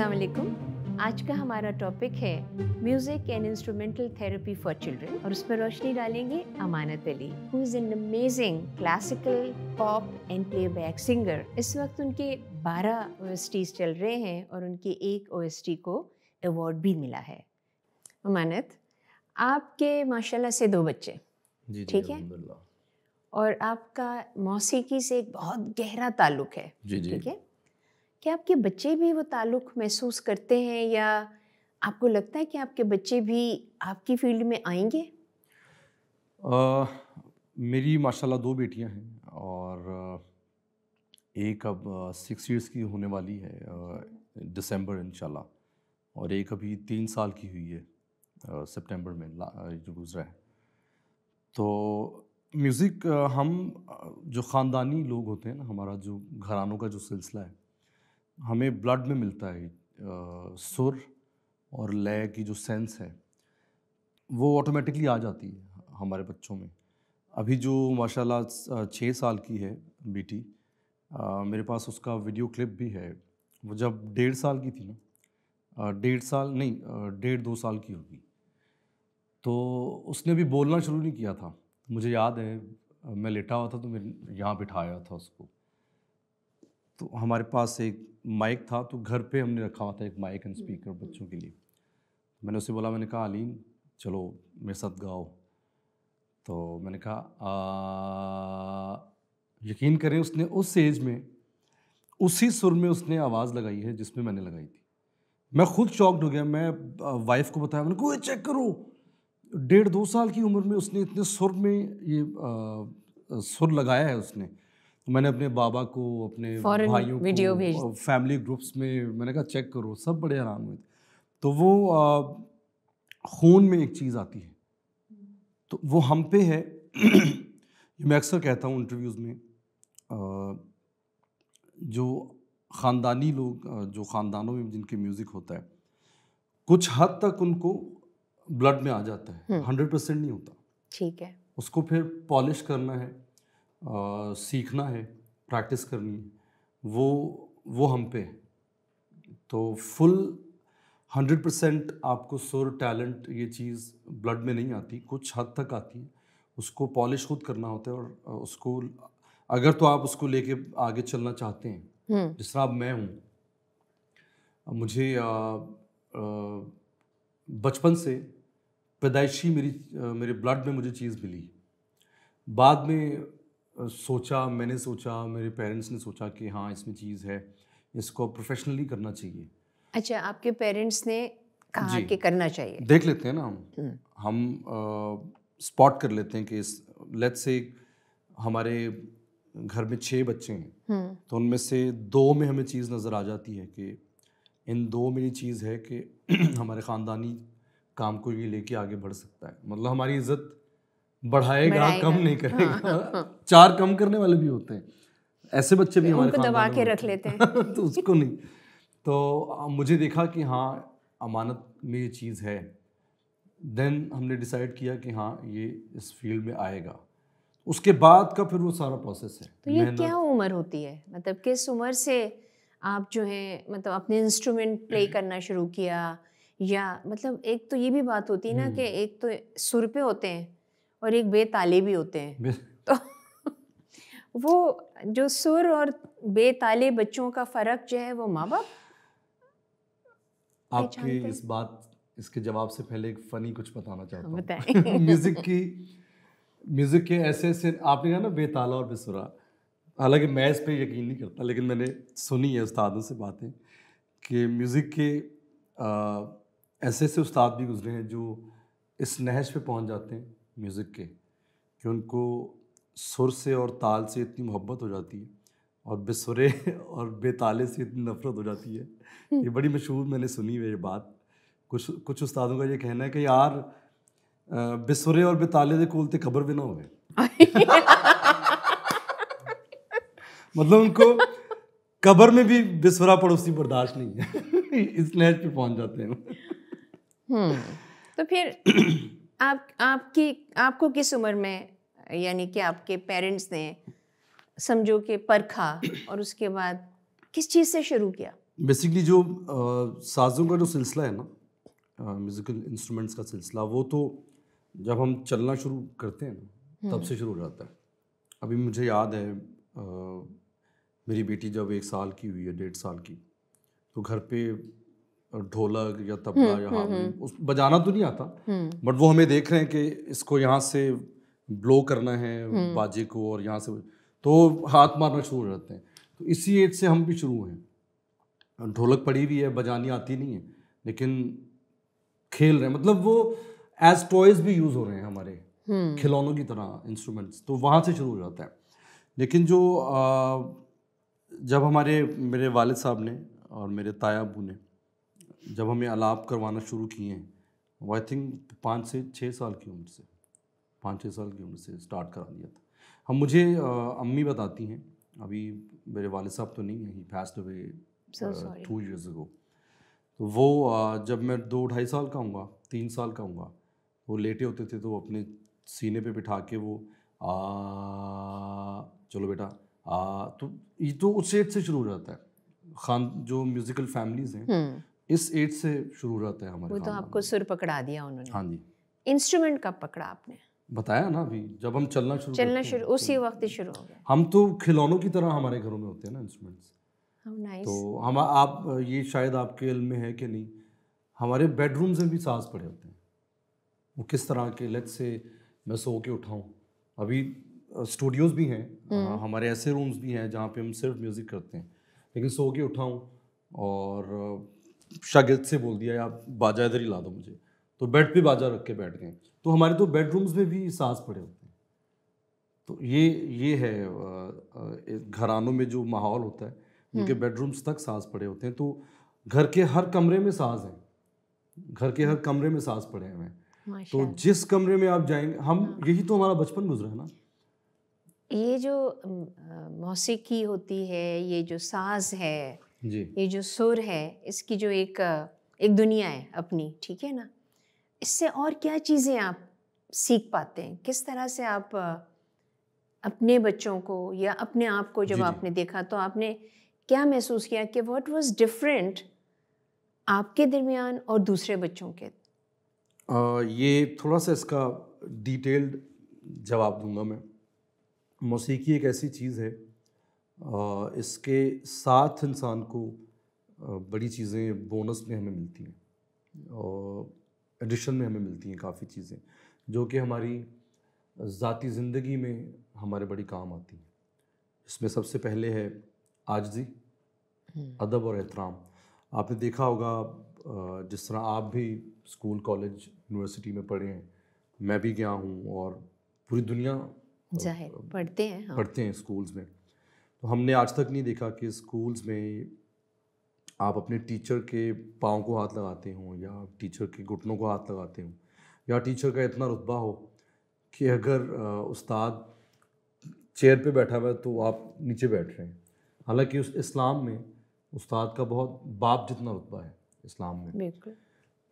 असलकुम आज का हमारा टॉपिक है music and instrumental therapy for children और उस पर रोशनी डालेंगे Amanat Ali who is an amazing classical pop and playback singer इस वक्त उनके 12 ओ चल रहे हैं और उनके एक ओ को अवार्ड भी मिला है अमानत आपके माशाल्लाह से दो बच्चे ठीक है और आपका मौसीकी से एक बहुत गहरा ताल्लुक है ठीक है क्या आपके बच्चे भी वो ताल्लुक़ महसूस करते हैं या आपको लगता है कि आपके बच्चे भी आपकी फील्ड में आएंगे आ, मेरी माशाल्लाह दो बेटियां हैं और एक अब सिक्स इयर्स की होने वाली है दिसंबर इंशाल्लाह और एक अभी तीन साल की हुई है सितंबर में जो गुजरा है तो म्यूज़िक हम जो ख़ानदानी लोग होते हैं ना हमारा जो घरानों का जो सिलसिला है हमें ब्लड में मिलता है सुर और लय की जो सेंस है वो ऑटोमेटिकली आ जाती है हमारे बच्चों में अभी जो माशाल्लाह छः साल की है बेटी मेरे पास उसका वीडियो क्लिप भी है वो जब डेढ़ साल की थी ना डेढ़ साल नहीं डेढ़ दो साल की होगी तो उसने भी बोलना शुरू नहीं किया था मुझे याद है मैं लेटा हुआ था तो मैं यहाँ बिठाया था उसको तो हमारे पास एक माइक था तो घर पे हमने रखा हुआ था एक माइक एंड स्पीकर हम्म, बच्चों के लिए मैंने उसे बोला मैंने कहा आलीन चलो मेरे साथ गाओ तो मैंने कहा यकीन करें उसने उस एज में उसी सुर में उसने आवाज़ लगाई है जिसमें मैंने लगाई थी मैं खुद शॉक्ड हो गया मैं वाइफ को बताया मैंने को चेक करो डेढ़ दो साल की उम्र में उसने इतने सुर में ये आ, सुर लगाया है उसने तो मैंने अपने बाबा को अपने भाइयों को फैमिली ग्रुप्स में मैंने कहा चेक करो सब बड़े आराम हुए थे तो वो खून में एक चीज़ आती है तो वो हम पे है मैं अक्सर कहता हूँ इंटरव्यूज़ में आ, जो ख़ानदानी लोग जो ख़ानदानों में जिनके म्यूज़िक होता है कुछ हद तक उनको ब्लड में आ जाता है हंड्रेड हम्म। परसेंट नहीं होता ठीक है उसको फिर पॉलिश करना है सीखना है प्रैक्टिस करनी है वो वो हम पे है तो फुल हंड्रेड परसेंट आपको सुर टैलेंट ये चीज़ ब्लड में नहीं आती कुछ हद तक आती है उसको पॉलिश खुद करना होता है और उसको अगर तो आप उसको लेके आगे चलना चाहते हैं हम्म। जिस तरह मैं हूँ मुझे बचपन से पैदाइशी मेरी मेरे ब्लड में मुझे चीज़ मिली बाद में सोचा मैंने सोचा मेरे पेरेंट्स ने सोचा कि हाँ इसमें चीज़ है इसको प्रोफेशनली करना चाहिए अच्छा आपके पेरेंट्स ने कहा कि करना चाहिए देख लेते हैं ना हम हम्म। हम स्पॉट कर लेते हैं कि इस लेट से हमारे घर में छः बच्चे हैं हम्म। तो उनमें से दो में हमें चीज़ नज़र आ जाती है कि इन दो में ये चीज़ है कि हमारे ख़ानदानी काम को ये लेके आगे बढ़ सकता है मतलब हमारी इज़्ज़त बढ़ाएगा कम नहीं हाँ, करेगा हाँ, हाँ। चार कम करने वाले भी होते हैं ऐसे बच्चे भी हमारे दबा के रख लेते हैं तो उसको नहीं तो मुझे देखा कि हाँ अमानत में ये चीज़ है देन हमने डिसाइड किया कि हाँ ये इस फील्ड में आएगा उसके बाद का फिर वो सारा प्रोसेस है तो ये क्या उम्र होती है मतलब किस उम्र से आप जो है मतलब अपने इंस्ट्रूमेंट प्ले करना शुरू किया या मतलब एक तो ये भी बात होती है ना कि हम्म। एक तो सुर पे होते हैं और एक बेताले भी होते हैं तो वो जो सुर और बेताले बच्चों का फ़र्क जो है वो माँ बाप आपकी इस बात इसके जवाब से पहले एक फ़नी कुछ बताना चाहता हूँ म्यूज़िक की म्यूज़िक के ऐसे ऐसे आपने कहा ना बेताला और बेसुरा हालांकि मैं इस पर यकीन नहीं करता लेकिन मैंने सुनी है उस्तादों से बातें कि म्यूज़िक के आ, ऐसे ऐसे उस्ताद भी गुजरे हैं जो इस नहज पे पहुंच जाते हैं म्यूज़िक के कि उनको सुर से और ताल से इतनी मोहब्बत हो जाती है और बेसुरे और बेताले से इतनी नफरत हो जाती है हम्म। ये बड़ी मशहूर मैंने सुनी हुई ये बात कुछ कुछ उस्तादों का ये कहना है कि यार बेसुरे और बेताले से कोलते खबर भी ना हो मतलब उनको कबर में भी बेसुरा पड़ोसी बर्दाश्त नहीं है इस नहज पे पहुंच जाते हैं हम्म, तो फिर आप आपकी आपको किस उम्र में यानी कि आपके पेरेंट्स ने समझो कि परखा और उसके बाद किस चीज़ से शुरू किया बेसिकली जो आ, साजों का जो सिलसिला है ना म्यूज़िकल इंस्ट्रूमेंट्स का सिलसिला वो तो जब हम चलना शुरू करते हैं ना हम्म। तब से शुरू हो जाता है अभी मुझे याद है आ, मेरी बेटी जब एक साल की हुई है डेढ़ साल की तो घर पे ढोलक या तबला हम्म, या हम्म, हारमोनियम हम्म। उस बजाना तो नहीं आता बट वो हमें देख रहे हैं कि इसको यहाँ से ब्लो करना है बाजे को और यहाँ से तो हाथ मारना शुरू हो जाते हैं तो इसी एज से हम भी शुरू हैं ढोलक पड़ी हुई है बजानी आती नहीं है लेकिन खेल रहे हैं मतलब वो एज टॉयज भी यूज़ हो रहे हैं हमारे खिलौनों की तरह इंस्ट्रूमेंट्स तो वहाँ से शुरू हो जाता है लेकिन जो आ, जब हमारे मेरे वालिद साहब ने और मेरे ताया अबू ने जब हमें अलाप करवाना शुरू किए हैं वो आई थिंक पाँच से छः साल की उम्र से पाँच छः साल की उम्र से स्टार्ट करा दिया था हम मुझे अम्मी बताती हैं अभी मेरे वाले साहब तो नहीं हैं passed away two years ago तो वो आ, जब मैं दो ढाई साल का हूँगा तीन साल का हूँगा वो लेटे होते थे तो अपने सीने पे बिठा के वो आ चलो बेटा आ तो ये तो उस एज से शुरू हो जाता है खान जो म्यूज़िकल फैमिलीज़ हैं हम्म। इस एज से शुरू रहता है हमारे वो तो आपको सुर पकड़ा दिया उन्होंने हाँ जी इंस्ट्रूमेंट कब पकड़ा आपने बताया ना अभी जब हम चलना शुरू चलना शुरू तो उसी वक्त ही शुरू हो गया हम तो खिलौनों की तरह हमारे घरों में होते हैं ना इंस्ट्रूमेंट्स oh, तो हम आप ये शायद आपके इल में है कि नहीं हमारे बेडरूम में भी साज पड़े होते हैं वो किस तरह के लेट से मैं सो के उठाऊँ अभी स्टूडियोज़ भी हैं hmm. हमारे ऐसे रूम्स भी हैं जहाँ पे हम सिर्फ म्यूज़िक करते हैं लेकिन सो के उठाऊँ और शागिर्द से बोल दिया या बाजा इधर ही ला दो मुझे तो बेड पे बाजा रख के बैठ गए तो हमारे तो बेडरूम्स में भी सांस पड़े होते हैं तो ये ये है घरानों में जो माहौल होता है उनके बेडरूम्स हम्म। तक सांस पड़े होते हैं तो घर के हर कमरे में सांस हैं घर के हर कमरे में सांस पड़े हुए हैं तो जिस कमरे में आप जाएंगे हम हाँ। यही तो हमारा बचपन गुजरा है ना ये जो मौसीकी होती है ये जो साज है जी ये जो सुर है इसकी जो एक एक दुनिया है अपनी ठीक है ना इससे और क्या चीज़ें आप सीख पाते हैं किस तरह से आप अपने बच्चों को या अपने आप को जब आपने देखा तो आपने क्या महसूस किया कि वट वॉज़ डिफरेंट आपके दरमियान और दूसरे बच्चों के आ, ये थोड़ा सा इसका डिटेल्ड जवाब दूंगा मैं मौसीकी एक ऐसी चीज़ है इसके साथ इंसान को बड़ी चीज़ें बोनस में हमें मिलती हैं और एडिशन में हमें मिलती हैं काफ़ी चीज़ें जो कि हमारी ज़ाती ज़िंदगी में हमारे बड़ी काम आती हैं इसमें सबसे पहले है आजजी हम्म। अदब और एहतराम आपने देखा होगा जिस तरह आप भी स्कूल कॉलेज यूनिवर्सिटी में पढ़े हैं मैं भी गया हूँ और पूरी दुनिया पढ़ते हैं हाँ। पढ़ते हैं स्कूल्स में तो हमने आज तक नहीं देखा कि स्कूल्स में आप अपने टीचर के पाँव को हाथ लगाते हों या टीचर के घुटनों को हाथ लगाते हों या टीचर का इतना रुतबा हो कि अगर उस्ताद चेयर पे बैठा हुआ है तो आप नीचे बैठ रहे हैं हालांकि उस इस्लाम में उस्ताद का बहुत बाप जितना रुतबा है इस्लाम में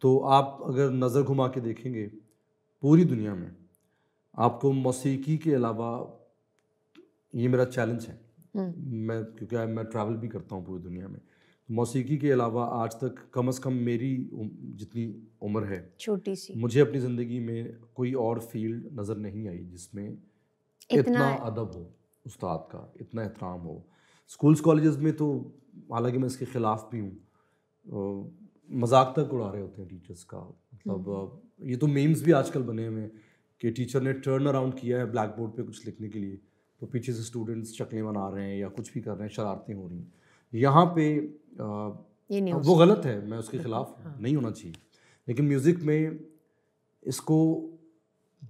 तो आप अगर नज़र घुमा के देखेंगे पूरी दुनिया में आपको मौसीकी के अलावा ये मेरा चैलेंज है हम्म। मैं क्योंकि मैं ट्रैवल भी करता हूँ पूरी दुनिया में मौसीकी के अलावा आज तक कम से कम मेरी जितनी उम्र है छोटी सी मुझे अपनी ज़िंदगी में कोई और फील्ड नज़र नहीं आई जिसमें इतना, अदब हो उस्ताद का इतना एहतराम हो स्कूल्स कॉलेजेस में तो हालांकि मैं इसके ख़िलाफ़ भी हूँ मजाक तक उड़ा रहे होते हैं टीचर्स का मतलब हम्म। ये तो मीम्स भी आजकल बने हुए हैं कि टीचर ने टर्न अराउंड किया है ब्लैक बोर्ड पर कुछ लिखने के लिए तो पीछे से स्टूडेंट्स चकले बना रहे हैं या कुछ भी कर रहे हैं शरारतें हो रही हैं यहाँ पे आ, ये वो गलत है मैं उसके ख़िलाफ़ हाँ। नहीं होना चाहिए लेकिन म्यूज़िक में इसको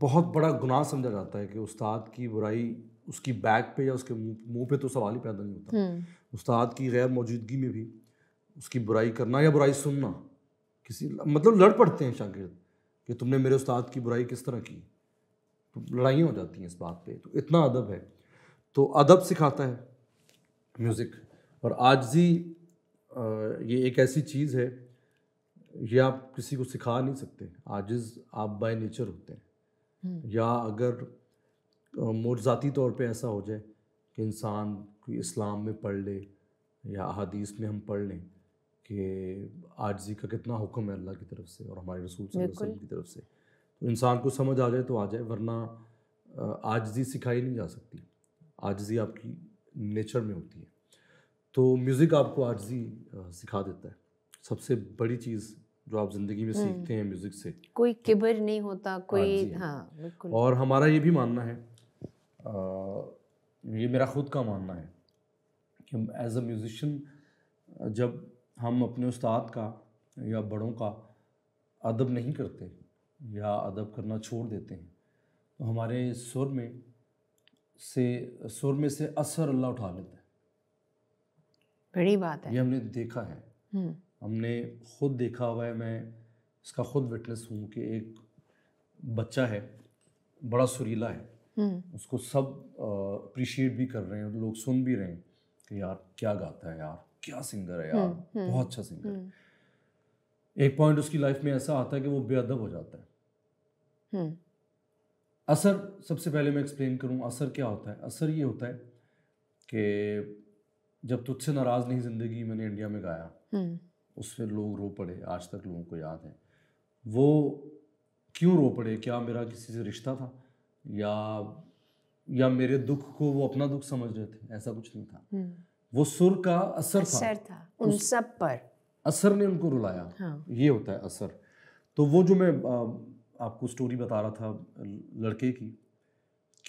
बहुत बड़ा गुनाह समझा जाता है कि उस्ताद की बुराई उसकी बैक पे या उसके मुंह पे तो सवाल ही पैदा नहीं होता हम्म। उस्ताद की गैर मौजूदगी में भी उसकी बुराई करना या बुराई सुनना किसी मतलब लड़ पड़ते हैं शागिर्द कि तुमने मेरे उस्ताद की बुराई किस तरह की तो लड़ाइयाँ हो जाती हैं इस बात पे तो इतना अदब है तो अदब सिखाता है म्यूज़िक और आजजी ये एक ऐसी चीज़ है ये आप किसी को सिखा नहीं सकते आजिज आप बाय नेचर होते हैं हम्म। या अगर मोरजाती तौर पे ऐसा हो जाए कि इंसान कोई इस्लाम में पढ़ ले या अदीस में हम पढ़ लें कि आजजी का कितना हुक्म है अल्लाह की तरफ से और हमारे रसूल की तरफ से तो इंसान को समझ आ जाए तो आ जाए वरना आजजी सिखाई नहीं जा सकती आजजी आपकी नेचर में होती है तो म्यूज़िक आपको आजजी सिखा देता है सबसे बड़ी चीज़ जो आप ज़िंदगी में हम्म। सीखते हैं म्यूज़िक से कोई किबर नहीं होता कोई हाँ और हमारा ये भी मानना है आ, ये मेरा खुद का मानना है कि एज अ म्यूज़िशन जब हम अपने उस्ताद का या बड़ों का अदब नहीं करते या अदब करना छोड़ देते हैं तो हमारे सुर में से सुर में से असर अल्लाह उठा लेता है बड़ी बात है ये हमने देखा है हम्म। हमने खुद देखा हुआ है मैं इसका खुद विटनेस हूँ कि एक बच्चा है बड़ा सुरीला है हम्म। उसको सब अप्रिशिएट भी कर रहे हैं लोग सुन भी रहे हैं कि यार क्या गाता है यार क्या सिंगर है यार हम्म, बहुत अच्छा सिंगर है एक पॉइंट उसकी लाइफ में ऐसा आता है कि वो बेअदब हो जाता है असर सबसे पहले मैं एक्सप्लेन करूँ असर क्या होता है असर ये होता है कि जब तुझसे नाराज़ नहीं ज़िंदगी मैंने इंडिया में गाया पर हम्म। लोग रो पड़े आज तक लोगों को याद है वो क्यों रो पड़े क्या मेरा किसी से रिश्ता था या या मेरे दुख को वो अपना दुख समझ रहे थे ऐसा कुछ नहीं था हम्म। वो सुर का असर, असर था, था उन सब पर असर ने उनको रुलाया हाँ। ये होता है असर तो वो जो मैं आपको स्टोरी बता रहा था लड़के की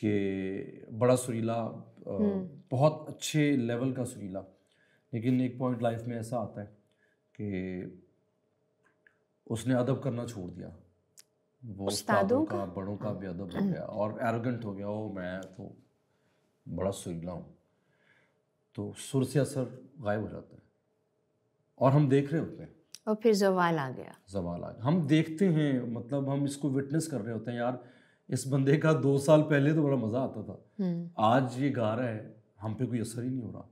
कि बड़ा सुरीला हम्म। बहुत अच्छे लेवल का सुरीला लेकिन एक पॉइंट लाइफ में ऐसा आता है कि उसने अदब करना छोड़ दिया वो उस्तादों का बड़ों का भी अदब हो गया और एरोगेंट हो गया ओ मैं तो बड़ा सुरीला हूँ तो सुर से असर गायब हो जाता है और हम देख रहे होते हैं और फिर जवाल आ गया जवाल आ गया हम देखते हैं मतलब हम इसको विटनेस कर रहे होते हैं यार इस बंदे का दो साल पहले तो बड़ा मज़ा आता था हम्म। आज ये गा रहा है हम पे कोई असर ही नहीं हो रहा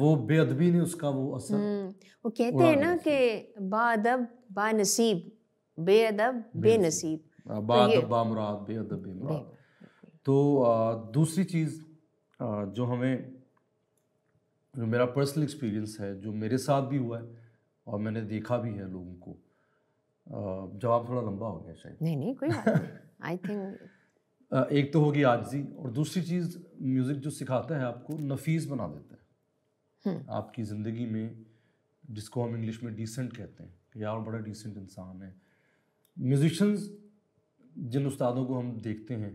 वो बेअदबी ने उसका वो असर हम्म। वो कहते हैं ना कि बादब नसीब बेअदब बे नसीब बादब हाँ, तो बामुराद बेअदब बेमुराद तो दूसरी चीज़ जो हमें जो मेरा पर्सनल एक्सपीरियंस है जो मेरे साथ भी हुआ है और मैंने देखा भी है लोगों को जवाब थोड़ा लंबा हो गया शायद नहीं नहीं कोई आई थिंक एक तो होगी आजजी और दूसरी चीज़ म्यूज़िक जो सिखाता है आपको नफीस बना देता है हम्म। आपकी ज़िंदगी में जिसको हम इंग्लिश में डिसेंट कहते हैं कि यार बड़ा डिसेंट इंसान है म्यूज़िशंस जिन उस्तादों को हम देखते हैं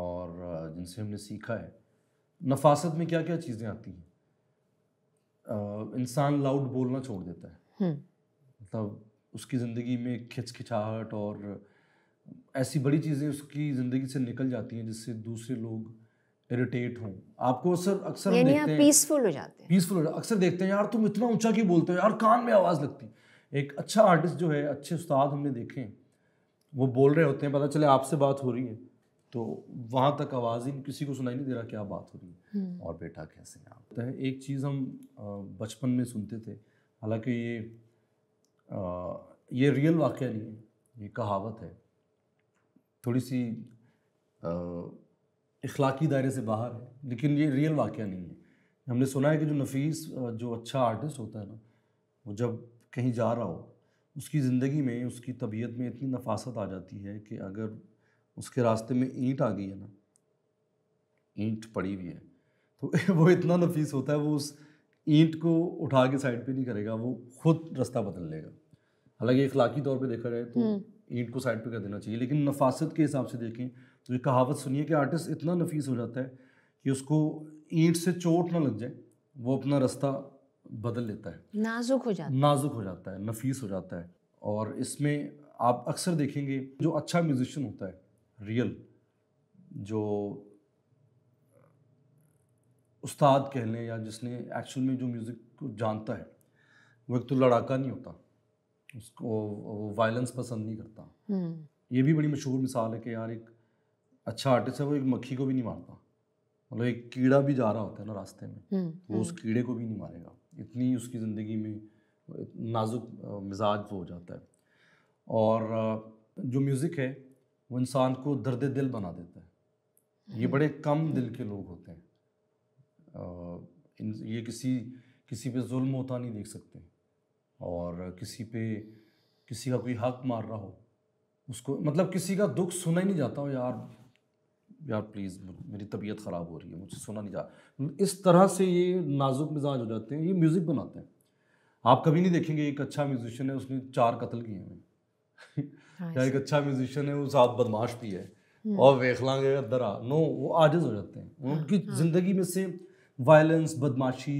और जिनसे हमने सीखा है नफासत में क्या क्या चीज़ें आती हैं इंसान लाउड बोलना छोड़ देता है हम्म। मतलब उसकी ज़िंदगी में खिचखिचाहट और ऐसी बड़ी चीज़ें उसकी ज़िंदगी से निकल जाती हैं जिससे दूसरे लोग इरिटेट हों आपको असर अक्सर देखते हैं पीसफुल हो जाते हैं पीसफुल हो जाते अक्सर देखते हैं यार तुम इतना ऊंचा क्यों बोलते हो यार कान में आवाज़ लगती एक अच्छा आर्टिस्ट जो है अच्छे उस्ताद हमने देखे हैं वो बोल रहे होते हैं पता चले आपसे बात हो रही है तो वहाँ तक आवाज़ ही किसी को सुनाई नहीं दे रहा क्या बात हो रही है हम्म। और बेटा कैसे आप तो एक चीज़ हम बचपन में सुनते थे हालांकि ये आ, ये रियल वाक्य नहीं है ये कहावत है थोड़ी सी इखलाकी दायरे से बाहर है लेकिन ये रियल वाक़ नहीं है हमने सुना है कि जो नफीस जो अच्छा आर्टिस्ट होता है ना वो जब कहीं जा रहा हो उसकी ज़िंदगी में उसकी तबीयत में इतनी नफासत आ जाती है कि अगर उसके रास्ते में ईंट आ गई है ना ईंट पड़ी हुई है तो वो इतना नफीस होता है वो उस ईंट को उठा के साइड पे नहीं करेगा वो खुद रास्ता बदल लेगा हालांकि इखलाकी तौर पे देखा जाए तो हम्म। ईंट को साइड पे कर देना चाहिए लेकिन नफासत के हिसाब से देखें तो ये कहावत सुनिए कि आर्टिस्ट इतना नफीस हो जाता है कि उसको ईंट से चोट ना लग जाए वो अपना रास्ता बदल लेता है नाजुक हो जाता है नाजुक हो जाता है नफीस हो जाता है और इसमें आप अक्सर देखेंगे जो अच्छा म्यूजिशियन होता है रियल जो उस्ताद कह लें या जिसने एक्चुअल में जो म्यूज़िक को जानता है वो एक तो लड़ाका नहीं होता उसको वो वायलेंस पसंद नहीं करता हम्म। ये भी बड़ी मशहूर मिसाल है कि यार एक अच्छा आर्टिस्ट है वो एक मक्खी को भी नहीं मारता मतलब एक कीड़ा भी जा रहा होता है ना रास्ते में हम्म, वो उस हम्म। कीड़े को भी नहीं मारेगा इतनी उसकी ज़िंदगी में नाजुक मिजाज वो हो जाता है और जो म्यूज़िक है वो इंसान को दर्द दिल बना देता है ये बड़े कम दिल के लोग होते हैं इन ये किसी किसी पे जुल्म होता नहीं देख सकते और किसी पे किसी का कोई हक मार रहा हो उसको मतलब किसी का दुख सुना ही नहीं जाता हो यार यार प्लीज़ मेरी तबीयत ख़राब हो रही है मुझे सुना नहीं जा इस तरह से ये नाजुक मिजाज हो जाते हैं ये म्यूज़िक बनाते हैं आप कभी नहीं देखेंगे एक अच्छा म्यूजिशियन है उसने चार कत्ल किए हैं हाँ या एक अच्छा म्यूजिशियन है वो साथ बदमाश भी है हम्म। और वेखला लाँगे दरा नो वो आजिज हो जाते हैं हाँ, उनकी हाँ। ज़िंदगी में से वायलेंस बदमाशी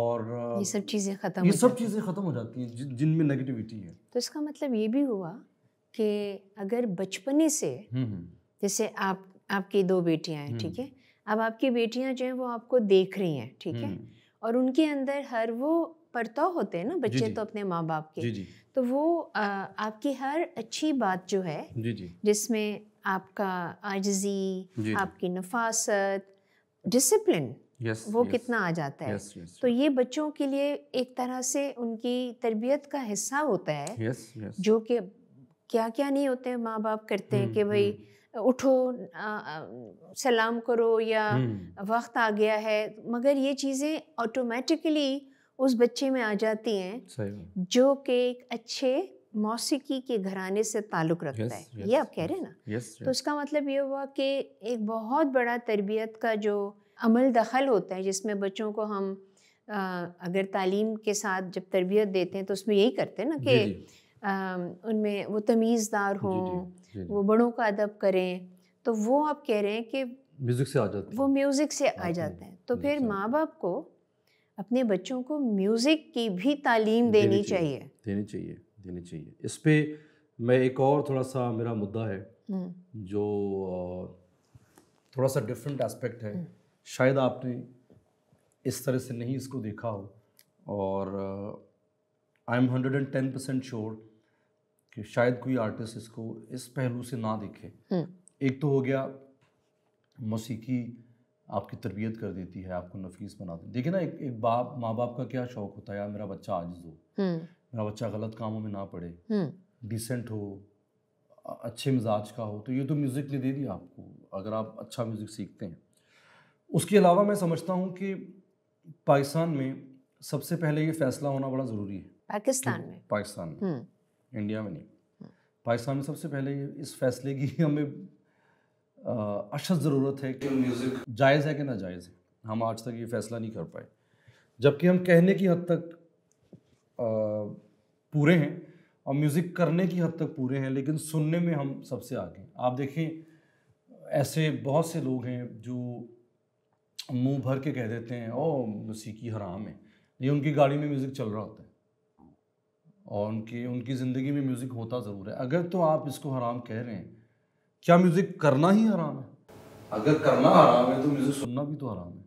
और ये सब चीज़ें ख़त्म ये सब चीज़ें ख़त्म हो जाती हैं जिनमें नेगेटिविटी है तो इसका मतलब ये भी हुआ कि अगर बचपने से हम्म, हम्म। जैसे आप आपकी दो बेटियां हैं ठीक हम्म। है अब आपकी बेटियां जो हैं वो आपको देख रही हैं ठीक है और उनके अंदर हर वो परतो होते हैं ना बच्चे तो अपने माँ बाप के जी तो वो आ, आपकी हर अच्छी बात जो है जिसमें आपका आजजी आपकी नफासत डिसिप्लिन yes, वो yes, कितना आ जाता है yes, yes, तो ये बच्चों के लिए एक तरह से उनकी तरबियत का हिस्सा होता है yes, yes. जो कि क्या क्या नहीं होते हैं माँ बाप करते हैं हम्म, कि भाई हम्म। उठो आ, सलाम करो या हम्म। वक्त आ गया है मगर ये चीज़ें ऑटोमेटिकली उस बच्चे में आ जाती हैं जो कि एक अच्छे मौसीकी के घराने से ताल्लुक़ रखता yes, है yes, ये आप कह रहे हैं ना yes, तो yes. तो उसका मतलब ये हुआ कि एक बहुत बड़ा तरबियत का जो अमल दखल होता है जिसमें बच्चों को हम आ, अगर तालीम के साथ जब तरबियत देते हैं तो उसमें यही करते हैं ना कि उनमें वो तमीज़दार हों वो बड़ों का अदब करें तो वो आप कह रहे हैं कि म्यूज़िक से आ जाते हैं वो म्यूज़िक से आ जाते हैं तो फिर माँ बाप को अपने बच्चों को म्यूज़िक की भी तालीम देनी, चाहिए।, चाहिए देनी चाहिए देनी चाहिए इस पर मैं एक और थोड़ा सा मेरा मुद्दा है जो थोड़ा सा डिफरेंट एस्पेक्ट है शायद आपने इस तरह से नहीं इसको देखा हो और I am hundred and ten percent sure कि शायद कोई आर्टिस्ट इसको इस पहलू से ना देखे हुँ. हम्म। एक तो हो गया मौसीकी आपकी तरबियत कर देती है आपको नफीस बना देती देखिए ना एक एक बाप माँ बाप का क्या शौक होता है यार मेरा बच्चा आज हो हम्म। मेरा बच्चा गलत कामों में ना पड़े डिसेंट हम्म। हो अच्छे मिजाज का हो तो ये तो म्यूज़िक ने दे दिया आपको अगर आप अच्छा म्यूज़िक सीखते हैं उसके अलावा मैं समझता हूँ कि पाकिस्तान में सबसे पहले ये फैसला होना बड़ा ज़रूरी है पाकिस्तान में पाकिस्तान में हम्म। इंडिया में नहीं हम्म। पाकिस्तान में सबसे पहले इस फैसले की हमें अशद ज़रूरत है कि म्यूज़िक जायज़ है कि ना जायज़ है हम आज तक ये फैसला नहीं कर पाए जबकि हम कहने की हद तक आ, पूरे हैं और म्यूज़िक करने की हद तक पूरे हैं लेकिन सुनने में हम सबसे आगे आप देखें ऐसे बहुत से लोग हैं जो मुंह भर के कह देते हैं ओ की हराम है ये उनकी गाड़ी में म्यूज़िक चल रहा होता है और उनकी उनकी ज़िंदगी में म्यूज़िक होता ज़रूर है अगर तो आप इसको हराम कह रहे हैं क्या म्यूज़िक करना ही हराम है अगर करना हराम है तो म्यूज़िक सुनना भी तो हराम है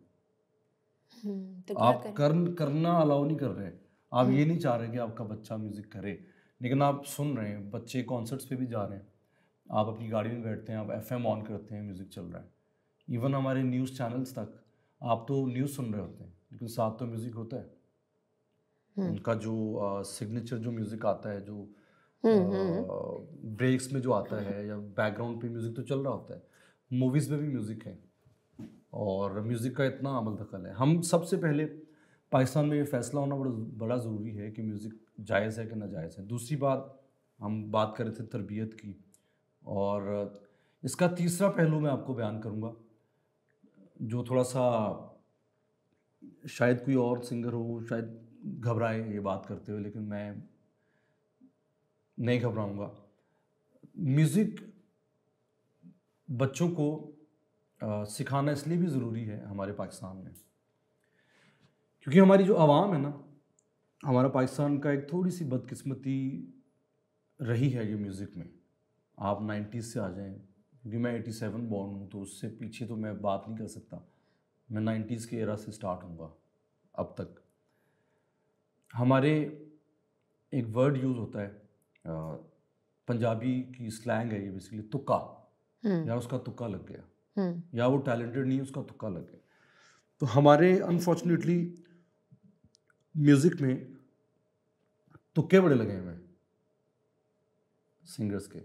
हम्म, तो आप कर करना अलाउ नहीं कर रहे आप हम्म। ये नहीं चाह रहे कि आपका बच्चा म्यूज़िक करे लेकिन आप सुन रहे हैं बच्चे कॉन्सर्ट्स पे भी जा रहे हैं आप अपनी गाड़ी में बैठते हैं आप एफ ऑन करते हैं म्यूज़िक चल रहा है इवन हमारे न्यूज़ चैनल्स तक आप तो न्यूज़ सुन रहे होते हैं लेकिन साथ तो म्यूज़िक होता है हम्म। उनका जो सिग्नेचर जो म्यूज़िक आता है जो ब्रेक्स हम्म, हम्म। में जो आता है या बैकग्राउंड पे म्यूज़िक तो चल रहा होता है मूवीज़ में भी म्यूज़िक है और म्यूज़िक का इतना अमल दखल है हम सबसे पहले पाकिस्तान में ये फैसला होना बड़ा बड़ा ज़रूरी है कि म्यूज़िक जायज़ है कि ना जायज़ है दूसरी बात हम बात कर रहे थे तरबियत की और इसका तीसरा पहलू मैं आपको बयान करूँगा जो थोड़ा सा शायद कोई और सिंगर हो शायद घबराए ये बात करते हुए लेकिन मैं नहीं घबराऊँगा म्यूज़िक बच्चों को आ, सिखाना इसलिए भी ज़रूरी है हमारे पाकिस्तान में क्योंकि हमारी जो आवाम है ना हमारा पाकिस्तान का एक थोड़ी सी बदकिस्मती रही है ये म्यूज़िक में आप नाइन्टीज़ से आ जाएं क्योंकि मैं सेवन बॉर्न हूँ तो उससे पीछे तो मैं बात नहीं कर सकता मैं नाइन्टीज़ के एरा से स्टार्ट हूँगा अब तक हमारे एक वर्ड यूज़ होता है पंजाबी की स्लैंग है ये बेसिकली तुक्का हम्म। यार उसका तुक्का लग गया हम्म। या वो टैलेंटेड नहीं उसका तुक्का लग गया तो हमारे अनफॉर्चुनेटली म्यूज़िक में तुक्के बड़े लगे हुए हैं सिंगर्स के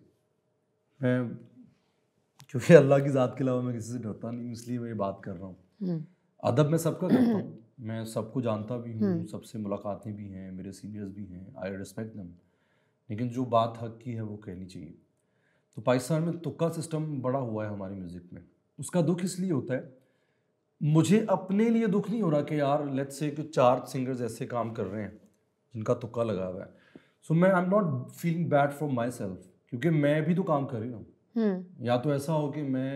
मैं क्योंकि अल्लाह की ज़ात के अलावा मैं किसी से डरता नहीं इसलिए मैं ये बात कर रहा हूँ हम्म। अदब मैं सबका करता हूँ मैं सबको जानता भी हूँ हम्म। सबसे मुलाकातें भी हैं मेरे सीनियर्स भी हैं आई रिस्पेक्ट दम लेकिन जो बात हक की है वो कहनी चाहिए तो पाकिस्तान में तुक्का सिस्टम बड़ा हुआ है हमारी म्यूज़िक में उसका दुख इसलिए होता है मुझे अपने लिए दुख नहीं हो रहा कि यार लेट्स से कि चार सिंगर्स ऐसे काम कर रहे हैं जिनका तुक्का लगा हुआ है सो मैं I am not feeling bad from myself क्योंकि मैं भी तो काम कर रही हूँ हम्म। या तो ऐसा हो कि मैं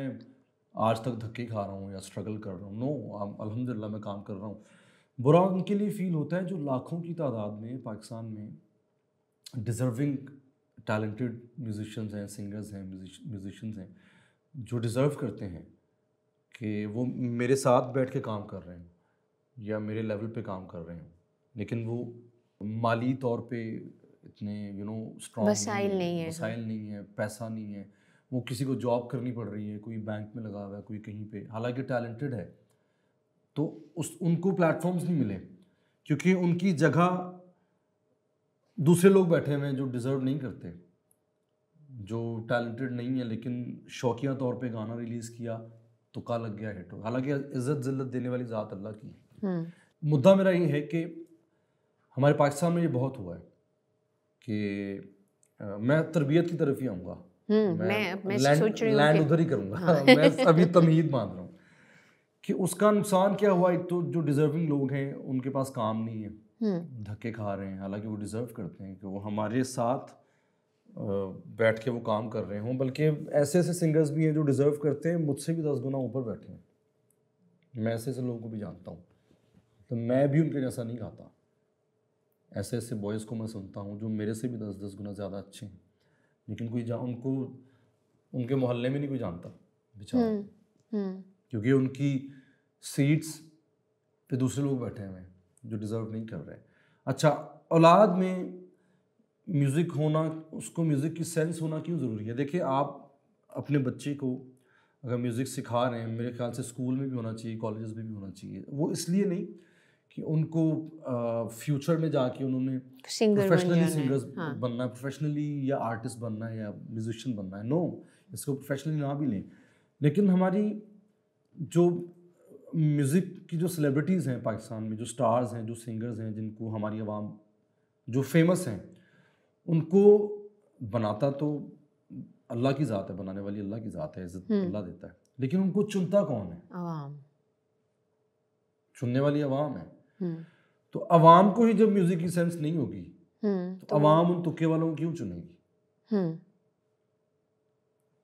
आज तक धक्के खा रहा हूँ या स्ट्रगल कर रहा हूँ नो अलहमदिल्ला मैं काम कर रहा हूँ बुरा उनके लिए फील होता है जो लाखों की तादाद में पाकिस्तान में डिज़र्विंग टैलेंटेड म्यूजिशंस हैं सिंगर्स हैं म्यूजिशंस हैं जो डिज़र्व करते हैं कि वो मेरे साथ बैठ के काम कर रहे हैं या मेरे लेवल पे काम कर रहे हैं लेकिन वो माली तौर पे इतने यू नो स्ट्रॉन्ग वसाइल नहीं है वसाइल नहीं है पैसा नहीं है वो किसी को जॉब करनी पड़ रही है कोई बैंक में लगा हुआ है कोई कहीं पे हालांकि टैलेंटेड है तो उस उनको प्लेटफॉर्म्स नहीं मिले क्योंकि उनकी जगह दूसरे लोग बैठे हुए हैं जो डिज़र्व नहीं करते जो टैलेंटेड नहीं है लेकिन शौकिया तौर पे गाना रिलीज़ किया तो का लग गया हिट हो हालांकि इज्जत जिल्लत देने वाली ज़ात अल्लाह की हम्म। मुद्दा मेरा ये है कि हमारे पाकिस्तान में ये बहुत हुआ है कि मैं तरबियत की तरफ ही आऊँगा हम्म, मैं, मैं, मैं सोच रही हाँ। अभी तमीद मान रहा हूँ कि उसका नुकसान क्या हुआ एक तो जो डिजर्विंग लोग हैं उनके पास काम नहीं है हम्म। धक्के खा रहे हैं हालांकि वो डिज़र्व करते हैं कि वो हमारे साथ बैठ के वो काम कर रहे हों बल्कि ऐसे ऐसे सिंगर्स भी हैं जो डिज़र्व करते हैं मुझसे भी दस गुना ऊपर बैठे हैं मैं ऐसे ऐसे लोगों को भी जानता हूँ तो मैं भी उनके जैसा नहीं गाता ऐसे ऐसे बॉयज़ को मैं सुनता हूँ जो मेरे से भी दस दस गुना ज़्यादा अच्छे हैं लेकिन कोई जा उनको उनके मोहल्ले में नहीं कोई जानता बेचारा हम्म, हम्म। क्योंकि उनकी सीट्स पे दूसरे लोग बैठे हुए हैं जो डिज़र्व नहीं कर रहे अच्छा औलाद में म्यूज़िक होना उसको म्यूज़िक की सेंस होना क्यों ज़रूरी है देखिए आप अपने बच्चे को अगर म्यूज़िक सिखा रहे हैं मेरे ख्याल से स्कूल में भी होना चाहिए कॉलेज़ में भी होना चाहिए वो इसलिए नहीं कि उनको फ्यूचर में जाके उन्होंने प्रोफेशनली सिंगर्स हाँ। बनना है प्रोफेशनली या आर्टिस्ट बनना है या म्यूजिशियन बनना है नो इसको प्रोफेशनली ना भी लें लेकिन हमारी जो म्यूज़िक की जो सेलिब्रिटीज़ हैं पाकिस्तान में जो स्टार्स हैं जो सिंगर्स हैं जिनको हमारी आवाम जो फेमस हैं उनको बनाता तो अल्लाह की ज़ात है बनाने वाली अल्लाह की ज़ात है इज़्ज़त हम्म। अल्लाह देता है लेकिन उनको चुनता कौन है चुनने वाली आवाम है हम्म। तो अवाम को ही जब म्यूजिक की सेंस नहीं होगी हम्म, तो, तो, अवाम उन तुक्के वालों क्यों चुनेगी हम्म।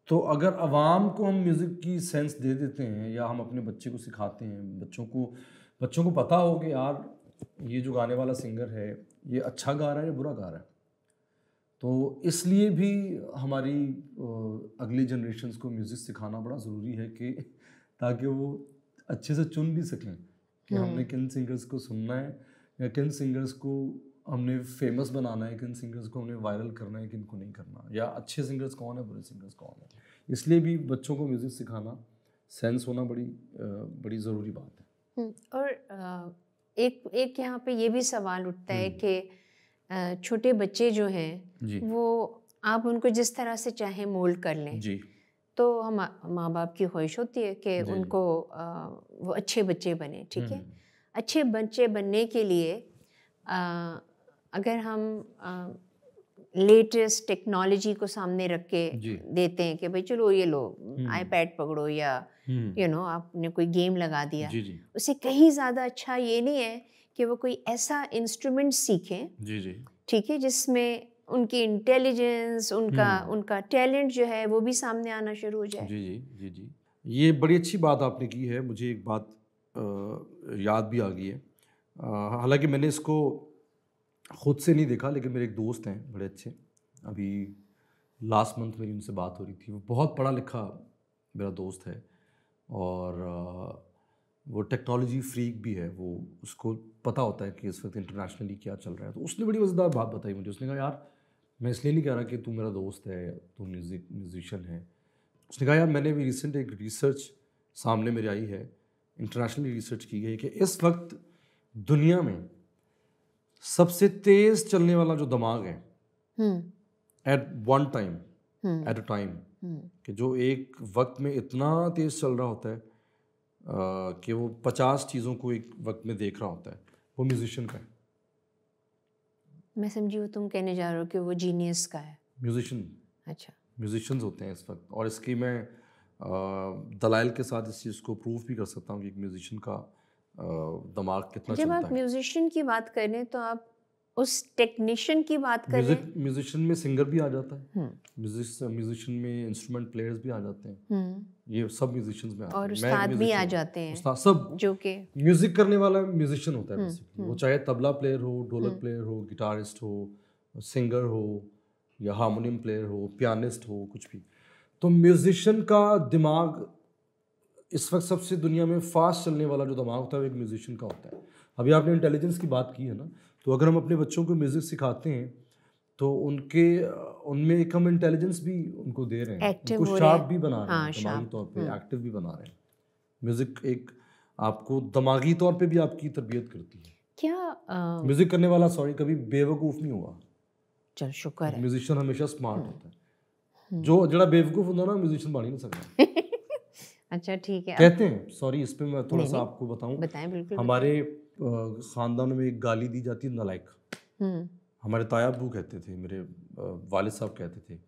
तो अगर अवाम को हम म्यूज़िक की सेंस दे देते हैं या हम अपने बच्चे को सिखाते हैं बच्चों को बच्चों को पता हो कि यार ये जो गाने वाला सिंगर है ये अच्छा गा रहा है या बुरा गा रहा है तो इसलिए भी हमारी अगली जनरेशन को म्यूज़िक सिखाना बड़ा ज़रूरी है कि ताकि वो अच्छे से चुन भी सकें कि हम्म। हमने किन सिंगर्स को सुनना है या किन सिंगर्स को हमने फेमस बनाना है किन सिंगर्स को हमने वायरल करना है किन को नहीं करना या अच्छे सिंगर्स कौन है बुरे सिंगर्स कौन है इसलिए भी बच्चों को म्यूज़िक सिखाना सेंस होना बड़ी बड़ी ज़रूरी बात है हम्म, और एक एक यहाँ पे ये भी सवाल उठता है हम्म। कि छोटे बच्चे जो हैं वो आप उनको जिस तरह से चाहे मोल्ड कर लें जी तो हम माँ बाप की ख्वाहिश होती है कि उनको आ, वो अच्छे बच्चे बने ठीक है हम्म। अच्छे बच्चे बनने के लिए आ, अगर हम लेटेस्ट टेक्नोलॉजी को सामने रख के देते हैं कि भाई चलो ये लो आईपैड हम्म। पकड़ो या यू हम्म। नो know, आपने कोई गेम लगा दिया जी जी। उसे कहीं ज़्यादा अच्छा ये नहीं है कि वो कोई ऐसा इंस्ट्रूमेंट सीखें ठीक है जिसमें उनकी इंटेलिजेंस उनका हम्म। उनका टैलेंट जो है वो भी सामने आना शुरू हो जाए जी जी जी जी ये बड़ी अच्छी बात आपने की है मुझे एक बात आ, याद भी आ गई है हालांकि मैंने इसको खुद से नहीं देखा लेकिन मेरे एक दोस्त हैं बड़े अच्छे अभी लास्ट मंथ मेरी उनसे बात हो रही थी वो बहुत पढ़ा लिखा मेरा दोस्त है और वो टेक्नोलॉजी फ्रीक भी है वो उसको पता होता है कि इस वक्त इंटरनेशनली क्या चल रहा है तो उसने बड़ी मज़ेदार बात बताई मुझे उसने कहा यार मैं इसलिए नहीं कह रहा कि तू मेरा दोस्त है तू म्यूज़िक म्यूज़िशन है उसने कहा यार मैंने भी रिसेंट एक रिसर्च सामने मेरी आई है इंटरनेशनली रिसर्च की गई कि इस वक्त दुनिया में सबसे तेज़ चलने वाला जो दिमाग है at one time at a time कि जो एक वक्त में इतना तेज़ चल रहा होता है आ, कि वो पचास चीज़ों को एक वक्त में देख रहा होता है वो म्यूज़िशन का है मैं समझी वो तुम कहने जा रहे हो कि वो जीनियस का है म्यूजिशियन अच्छा म्यूजिशियंस होते हैं इस वक्त और इसकी मैं दलाइल के साथ इस चीज़ को प्रूव भी कर सकता हूँ कि एक म्यूजिशियन का दिमाग कितना जब आप म्यूजिशियन की बात करें तो आप उस टेक्नीशियन की बात करें म्यूजिशियन में सिंगर भी आ जाता है म्यूजिशियन हम्म। में इंस्ट्रूमेंट प्लेयर्स भी आ जाते हैं हम्म। ये सब म्यूजिशियंस में आते और उस्ताद भी आ जाते हैं उस्ताद सब जो के म्यूजिक करने वाला म्यूजिशियन होता है बेसिकली हम्म, वो हम्म। चाहे तबला प्लेयर हो ढोलक प्लेयर हम्म। हो गिटारिस्ट हो सिंगर हो या हारमोनियम प्लेयर हो पियानिस्ट हो कुछ भी तो म्यूजिशियन का दिमाग इस वक्त सबसे दुनिया में फास्ट चलने वाला जो दिमाग होता है वो एक म्यूजिशियन का होता है अभी आपने इंटेलिजेंस की बात की है ना तो अगर हम अपने बच्चों को म्यूज़िक सिखाते हैं तो उनके उनमें एक हम इंटेलिजेंस भी उनको दे रहे हैं Active उनको शार्प भी बना रहे हैं हाँ, दिमागी तौर पे एक्टिव हाँ। भी बना रहे हैं म्यूजिक एक आपको दिमागी तौर पे भी आपकी तरबियत करती है क्या म्यूजिक करने वाला सॉरी कभी बेवकूफ नहीं हुआ चल शुक्र है म्यूजिशियन हमेशा स्मार्ट हाँ। होता है हम्म। जो जड़ा बेवकूफ होता ना म्यूजिशियन बन ही नहीं सकता अच्छा ठीक है कहते हैं सॉरी इस पे मैं थोड़ा सा आपको बताऊं बताएं बिल्कुल हमारे खानदान में एक गाली दी जाती है नलायक हम्म। हमारे तायाबू कहते थे मेरे वालिद साहब कहते थे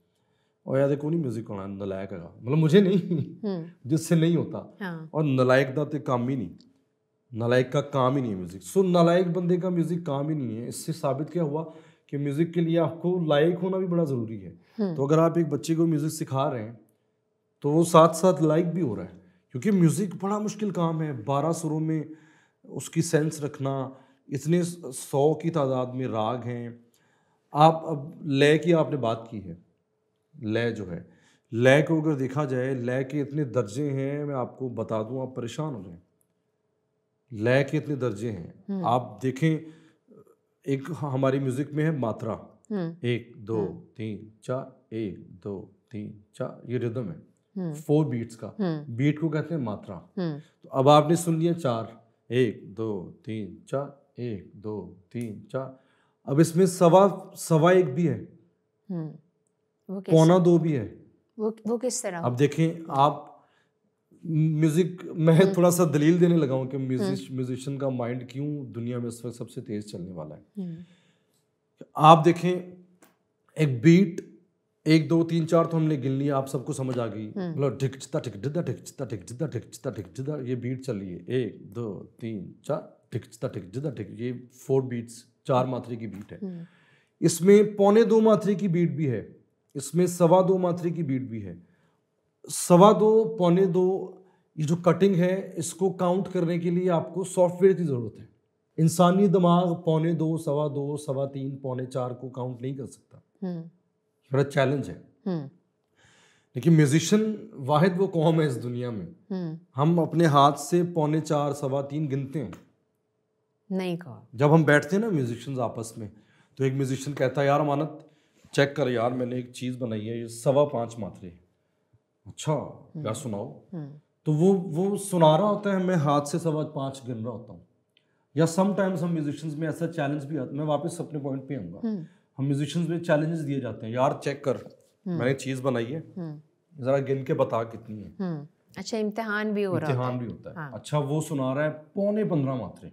और याद को नहीं म्यूजिक होना नलायक है मतलब मुझे नहीं हम्म। जिससे नहीं होता हाँ। और नलायक का तो काम ही नहीं नलायक का काम ही नहीं है म्यूजिक सो नलायक बंदे का म्यूजिक काम ही नहीं है इससे साबित क्या हुआ कि म्यूजिक के लिए आपको लायक होना भी बड़ा ज़रूरी है हम्म। तो अगर आप एक बच्चे को म्यूजिक सिखा रहे हैं तो वो साथ साथ लाइक भी हो रहा है क्योंकि म्यूजिक बड़ा मुश्किल काम है बारह सुरों में उसकी सेंस रखना इतने सौ की तादाद में राग हैं आप अब लय की आपने बात की है लय जो है लय को अगर देखा जाए लय के इतने दर्जे हैं मैं आपको बता दूं आप परेशान हो जाए लय के इतने दर्जे हैं हम्म। आप देखें एक हमारी म्यूजिक में है मात्रा हम्म। एक दो हम्म। तीन चार एक दो तीन चार ये रिदम है फोर बीट्स का बीट को कहते हैं मात्रा तो अब आपने सुन लिया चार एक दो तीन चार एक दो तीन चार अब इसमें सवा सवा एक भी है हम्म। पौना दो भी है वो वो किस तरह अब देखें आप म्यूजिक मैं हम्म। थोड़ा सा दलील देने लगा हूँ कि हम्म। म्यूजिशियन का माइंड क्यों दुनिया में इस वक्त सबसे तेज चलने वाला है आप देखें एक बीट एक दो तीन चार तो हमने गिन लिया आप सबको समझ आ गई मतलब ये बीट चलिए एक दो तीन चार ढिकचता ढिकदा ढिक ये फोर बीट्स चार मात्रे की बीट है हम्म। इसमें पौने दो मात्रे की बीट भी है इसमें सवा दो मात्रे की बीट भी है सवा दो पौने दो ये जो कटिंग है इसको काउंट करने के लिए आपको सॉफ्टवेयर की ज़रूरत है इंसानी दिमाग पौने दो सवा दो सवा तीन पौने चार को काउंट नहीं कर सकता हम्म। बड़ा चैलेंज है लेकिन म्यूजिशियन हम्म। वाहिद वो कौम है इस दुनिया में हम्म। हम अपने हाथ से पौने चार सवा तीन गिनते हैं नहीं कहा जब हम बैठते हैं ना म्यूजिशियंस आपस में तो एक म्यूजिशियन कहता है यार मानत चेक कर यार मैंने एक चीज़ बनाई है ये सवा पांच मात्रे अच्छा क्या हम्म। सुनाओ तो वो वो सुना रहा होता है मैं हाथ से सवा पांच गिन रहा होता हूँ या समटाइम्स हम म्यूजिशियंस में ऐसा चैलेंज भी आता मैं वापस अपने पॉइंट पे आऊंगा हम म्यूजिशियंस में चैलेंजेस दिए जाते हैं यार चेक कर हम्म। मैंने चीज़ बनाई है हम्म। ज़रा गिन के बता कितनी है हम्म। अच्छा इम्तिहान भी हो रहा इम्तिहान भी होता है हाँ। अच्छा वो सुना रहा है पौने पंद्रह मात्रे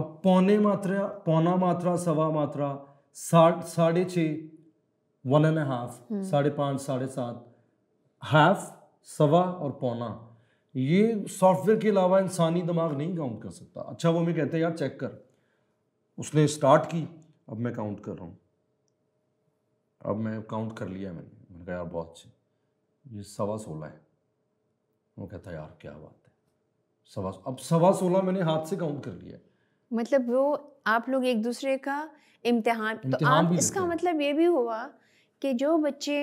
अब पौने मात्रा पौना मात्रा सवा मात्रा साठ साढ़े छ वन एंड हाफ साढ़े पाँच साढ़े सात हाफ सवा और पौना ये सॉफ्टवेयर के अलावा इंसानी दिमाग नहीं काउंट कर सकता अच्छा वो मैं कहते हैं यार चेक कर उसने स्टार्ट की अब मैं काउंट कर रहा हूँ अब मैं काउंट कर लिया मैंने मैंने कहा यार बहुत अच्छी ये सवा सोलह है वो कहता यार क्या बात है सवा अब सवा सोलह मैंने हाथ से काउंट कर लिया मतलब वो आप लोग एक दूसरे का इम्तिहान तो आप इसका मतलब ये भी हुआ कि जो बच्चे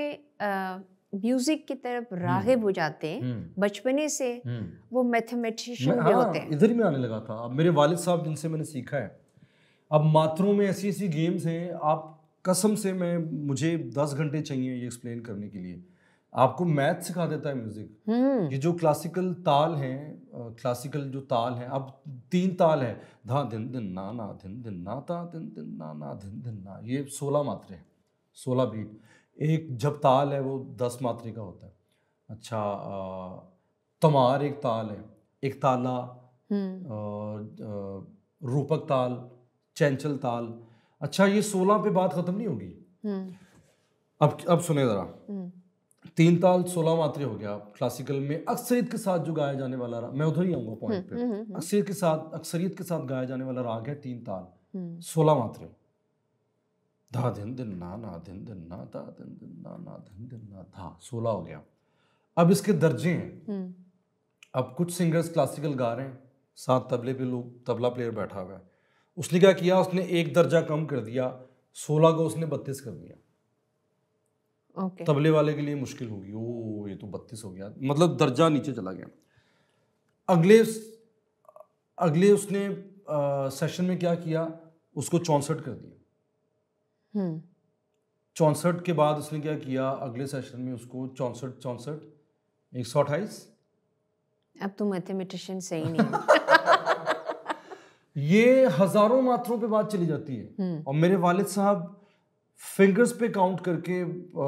म्यूजिक की तरफ हम्म। रागिब हो जाते हैं हम्म। बचपने से हम्म। वो मैथमेटिशियन हाँ, होते हैं इधर में आने लगा था अब मेरे वालिद साहब जिनसे मैंने सीखा है अब मात्रों में ऐसी ऐसी गेम्स हैं आप कसम से मैं मुझे दस घंटे चाहिए ये एक्सप्लेन करने के लिए आपको मैथ सिखा देता है म्यूजिक हम्म। ये जो क्लासिकल ताल हैं क्लासिकल जो ताल हैं अब तीन ताल है धा धिन धिन ना ना धिन धिन ना ता धिन धिन ना ना धिन धिन ना ये सोलह मात्रे हैं सोलह बीट एक जब ताल है वो दस मात्रे का होता है अच्छा तमार एक ताल है एक ताला हम्म। रूपक ताल चैंचल ताल अच्छा ये सोलह पे बात खत्म नहीं होगी हम्म। अब अब सुने जरा हम्म। तीन ताल सोलह मात्रे हो गया क्लासिकल में अक्सरियत के साथ जो गाया जाने वाला राग मैं उधर ही आऊंगा पॉइंट हम्म, पे अक्सरियत के साथ अक्सरियत के साथ गाया जाने वाला राग है तीन ताल सोलह मात्रे धा धिन दिन ना ना दिन दिन ना धा धिन दिन ना ना धिन दिन ना धा सोलह हो गया अब इसके दर्जे हैं अब कुछ सिंगर्स क्लासिकल गा रहे हैं साथ तबले पे लोग तबला प्लेयर बैठा हुआ है उसने क्या किया उसने एक दर्जा कम कर दिया सोलह को उसने बत्तीस कर दिया okay. तबले वाले के लिए मुश्किल होगी ओ ये तो बत्तीस हो गया मतलब दर्जा नीचे चला गया अगले अगले उसने आ, सेशन में क्या किया उसको चौंसठ कर दिया हम्म। चौंसठ के बाद उसने क्या किया अगले सेशन में उसको चौंसठ चौंसठ एक सौ अट्ठाईस अब तो मैथमेटिशियन सही नहीं ये हजारों मात्रों पे बात चली जाती है हम्म। और मेरे वालिद साहब फिंगर्स पे काउंट करके आ,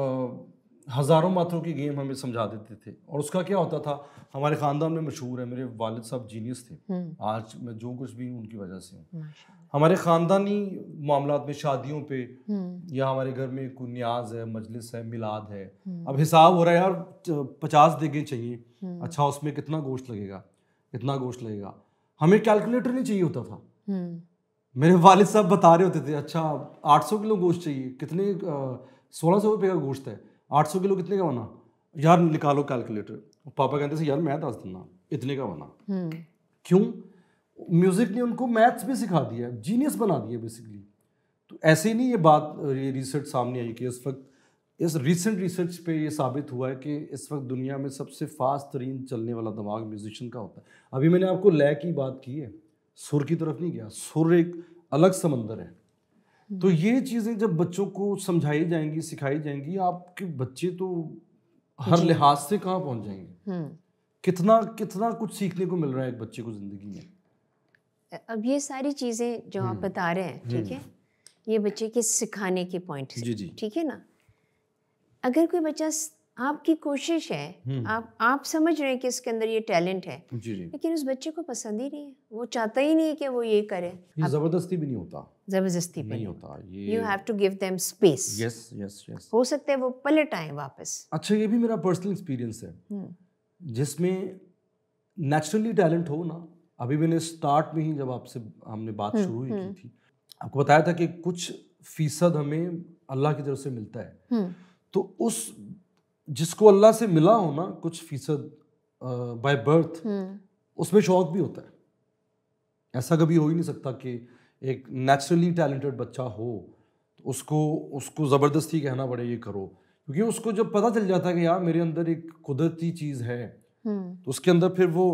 हज़ारों मात्रों की गेम हमें समझा देते थे और उसका क्या होता था हमारे ख़ानदान में मशहूर है मेरे वालिद साहब जीनियस थे हम्म। आज मैं जो कुछ भी हूँ उनकी वजह से हूँ हमारे ख़ानदानी मामला में शादियों पे हम्म। या हमारे घर में कोई न्याज है मजलिस है मिलाद है अब हिसाब हो रहा है यार पचास देगे चाहिए अच्छा उसमें कितना गोश्त लगेगा कितना गोश्त लगेगा हमें कैलकुलेटर नहीं चाहिए होता था मेरे वालिद साहब बता रहे होते थे अच्छा 800 किलो गोश्त चाहिए कितने सोलह सौ रुपये का गोश्त है 800 किलो कितने का होना यार निकालो कैलकुलेटर पापा कहते थे यार मैं दस दूंगा इतने का होना क्यों म्यूज़िक ने उनको मैथ्स भी सिखा दिया है जीनियस बना दिया बेसिकली तो ऐसे ही नहीं ये बात ये रिसर्च सामने आई कि इस वक्त इस रिसेंट रिसर्च पे ये साबित हुआ है कि इस वक्त दुनिया में सबसे फास्ट तरीन चलने वाला दिमाग म्यूजिशियन का होता है अभी मैंने आपको लय की बात की है सुर की तरफ नहीं गया सुर एक अलग समंदर है तो हम्म। ये चीज़ें जब बच्चों को समझाई जाएंगी सिखाई जाएंगी आपके बच्चे तो हर लिहाज से कहाँ पहुंच जाएंगे हम्म। कितना कितना कुछ सीखने को मिल रहा है एक बच्चे को ज़िंदगी में अब ये सारी चीज़ें जो आप हम्म। बता रहे हैं ठीक है ये बच्चे के सिखाने के पॉइंट ठीक है ना अगर कोई बच्चा आपकी कोशिश है हम्म। आप आप समझ रहे हैं कि इसके अंदर ये टैलेंट है लेकिन उस बच्चे को पसंद ही नहीं है वो चाहता ही नहीं है कि वो ये करे ये जबरदस्ती भी नहीं होता जबरदस्ती नहीं होता you have to give them space yes yes yes हो सकता है वो पलट आए वापस अच्छा ये भी मेरा पर्सनल एक्सपीरियंस है हम्म। जिसमें नेचुरली टैलेंट हो ना अभी मैंने स्टार्ट में ही जब आपसे हमने बात हम्म, शुरू ही की थी आपको बताया था कि कुछ फीसद हमें अल्लाह की तरफ से मिलता है तो उस जिसको अल्लाह से मिला होना कुछ फीसद बाय बर्थ हम्म। उसमें शौक भी होता है ऐसा कभी हो ही नहीं सकता कि एक नेचुरली टैलेंटेड बच्चा हो तो उसको उसको ज़बरदस्ती कहना पड़े ये करो क्योंकि उसको जब पता चल जाता है कि यार मेरे अंदर एक कुदरती चीज़ है हम्म। तो उसके अंदर फिर वो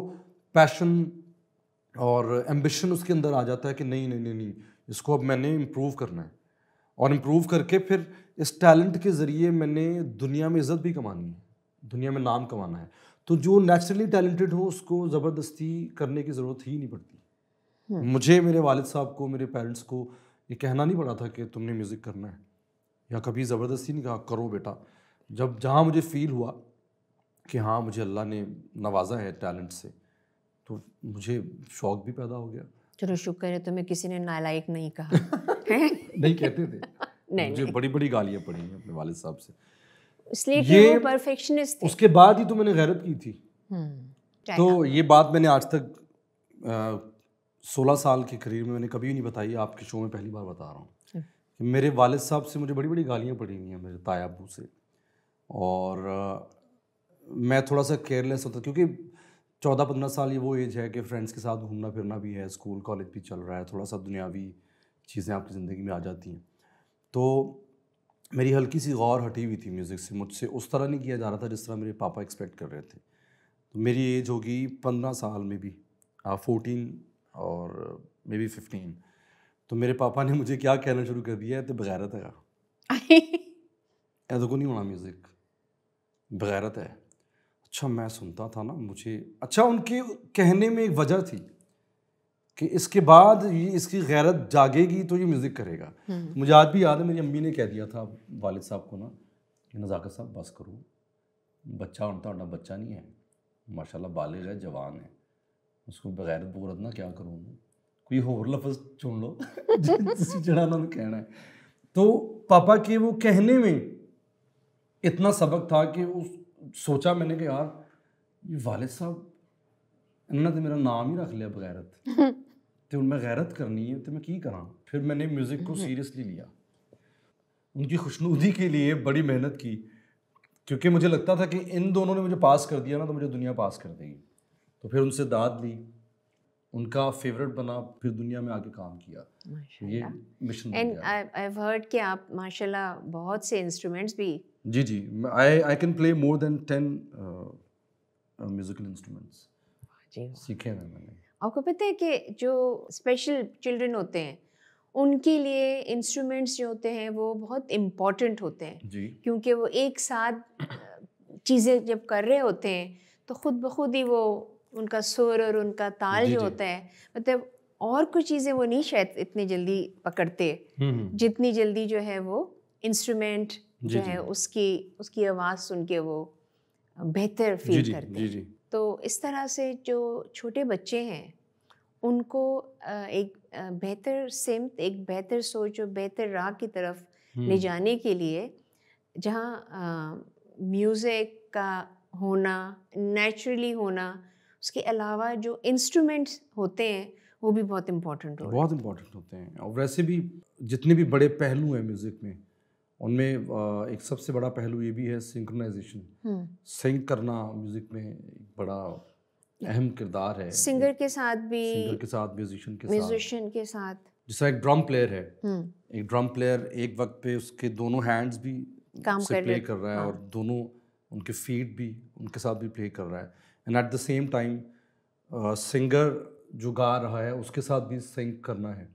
पैशन और एम्बिशन उसके अंदर आ जाता है कि नहीं नहीं नहीं, नहीं इसको अब मैंने इम्प्रूव करना है और इम्प्रूव करके फिर इस टैलेंट के ज़रिए मैंने दुनिया में इज़्ज़त भी कमानी है दुनिया में नाम कमाना है तो जो नेचुरली टैलेंटेड हो उसको ज़बरदस्ती करने की ज़रूरत ही नहीं पड़ती हम्म। मुझे मेरे वालिद साहब को मेरे पेरेंट्स को ये कहना नहीं पड़ा था कि तुमने म्यूज़िक करना है या कभी ज़बरदस्ती नहीं कहा करो बेटा जब जहाँ मुझे फ़ील हुआ कि हाँ मुझे अल्लाह ने नवाजा है टैलेंट से तो मुझे शौक भी पैदा हो गया चलो शुक्र है तुम्हें किसी ने नालायक नहीं कहा नहीं कहते थे नहीं मुझे बड़ी बड़ी गालियां पड़ी हैं अपने वालिद साहब से इसलिए कि वो परफेक्शनिस्ट थे उसके बाद ही तो मैंने गैरत की थी हम्म, तो ये बात मैंने आज तक सोलह साल के करियर में मैंने कभी नहीं बताई आपके शो में पहली बार बता रहा हूँ कि अच्छा। मेरे वालिद साहब से मुझे बड़ी बड़ी गालियाँ पड़ी हुई हैं मेरे ताया अबू से और आ, मैं थोड़ा सा केयरलेस होता क्योंकि चौदह पंद्रह साल ये वो एज है कि फ्रेंड्स के साथ घूमना फिरना भी है स्कूल कॉलेज भी चल रहा है थोड़ा सा दुनियावी चीज़ें आपकी ज़िंदगी में आ जाती हैं तो मेरी हल्की सी गौर हटी हुई थी म्यूज़िक से मुझसे उस तरह नहीं किया जा रहा था जिस तरह मेरे पापा एक्सपेक्ट कर रहे थे तो मेरी एज होगी पंद्रह साल में भी फोर्टीन और मे बी फिफ्टीन तो मेरे पापा ने मुझे क्या कहना शुरू कर दिया है तो बगैरत है ऐसा को तो नहीं होना म्यूज़िक बगैरत है अच्छा मैं सुनता था ना मुझे अच्छा उनके कहने में एक वजह थी कि इसके बाद ये इसकी गैरत जागेगी तो ये म्यूज़िक करेगा हम्म। मुझे आज भी याद है मेरी अम्मी ने कह दिया था वालिद साहब को ना कि नज़ाकत साहब बस करो बच्चा उनता बच्चा नहीं है माशाल्लाह बालिग है जवान है उसको बगैर बूरत ना क्या करूँ कोई होर लफज चुन लो जड़ा उन्होंने कहना है तो पापा के वो कहने में इतना सबक था कि उस सोचा मैंने कि यार ये वालिद साहब इन्होंने तो मेरा नाम ही रख लिया बगैरत तो उनमें गैरत करनी है तो मैं की करा फिर मैंने म्यूज़िक को सीरियसली हम्म। लिया उनकी खुशनुदी के लिए बड़ी मेहनत की क्योंकि मुझे लगता था कि इन दोनों ने मुझे पास कर दिया ना तो मुझे दुनिया पास कर देगी तो फिर उनसे दाद ली उनका फेवरेट बना फिर दुनिया में आके काम किया ये mission and I have heard कि आप माशाल्लाह बहुत से इंस्ट्रूमेंट्स भी जी जी I I can play more than ten musical instruments सीखे हैं मैंने आपको पता है कि जो स्पेशल चिल्ड्रन होते हैं उनके लिए इंस्ट्रूमेंट्स जो होते हैं वो बहुत इम्पॉर्टेंट होते हैं क्योंकि वो एक साथ चीज़ें जब कर रहे होते हैं तो ख़ुद ब खुद ही वो उनका सुर और उनका ताल जो होता है मतलब और कुछ चीज़ें वो नहीं शायद इतनी जल्दी पकड़ते हम्म, हम्म। जितनी जल्दी जो है वो इंस्ट्रूमेंट जो है उसकी उसकी आवाज़ सुन के वो बेहतर फील करते हैं तो इस तरह से जो छोटे बच्चे हैं उनको एक बेहतर सिमत एक बेहतर सोच और बेहतर राह की तरफ ले हम्म। जाने के लिए जहाँ म्यूज़िक का होना नेचुरली होना उसके अलावा जो इंस्ट्रूमेंट्स होते हैं वो भी बहुत इम्पोर्टेंट होते हैं बहुत इम्पोर्टेंट होते हैं और वैसे भी जितने भी बड़े पहलू हैं म्यूज़िक में उनमें एक सबसे बड़ा पहलू ये भी है सिंक्रोनाइजेशन हम्म। सिंक करना म्यूजिक में एक बड़ा अहम किरदार है सिंगर के साथ भी सिंगर के साथ म्यूजिशियन के म्यूजिशियन के साथ जिसका एक ड्रम प्लेयर है हम्म। एक ड्रम प्लेयर एक वक्त पे उसके दोनों हैंड्स भी काम कर प्ले कर रहा है हाँ। और दोनों उनके फीट भी उनके साथ भी प्ले कर रहा है and at the same time singer जो गा रहा है उसके साथ भी सिंक करना है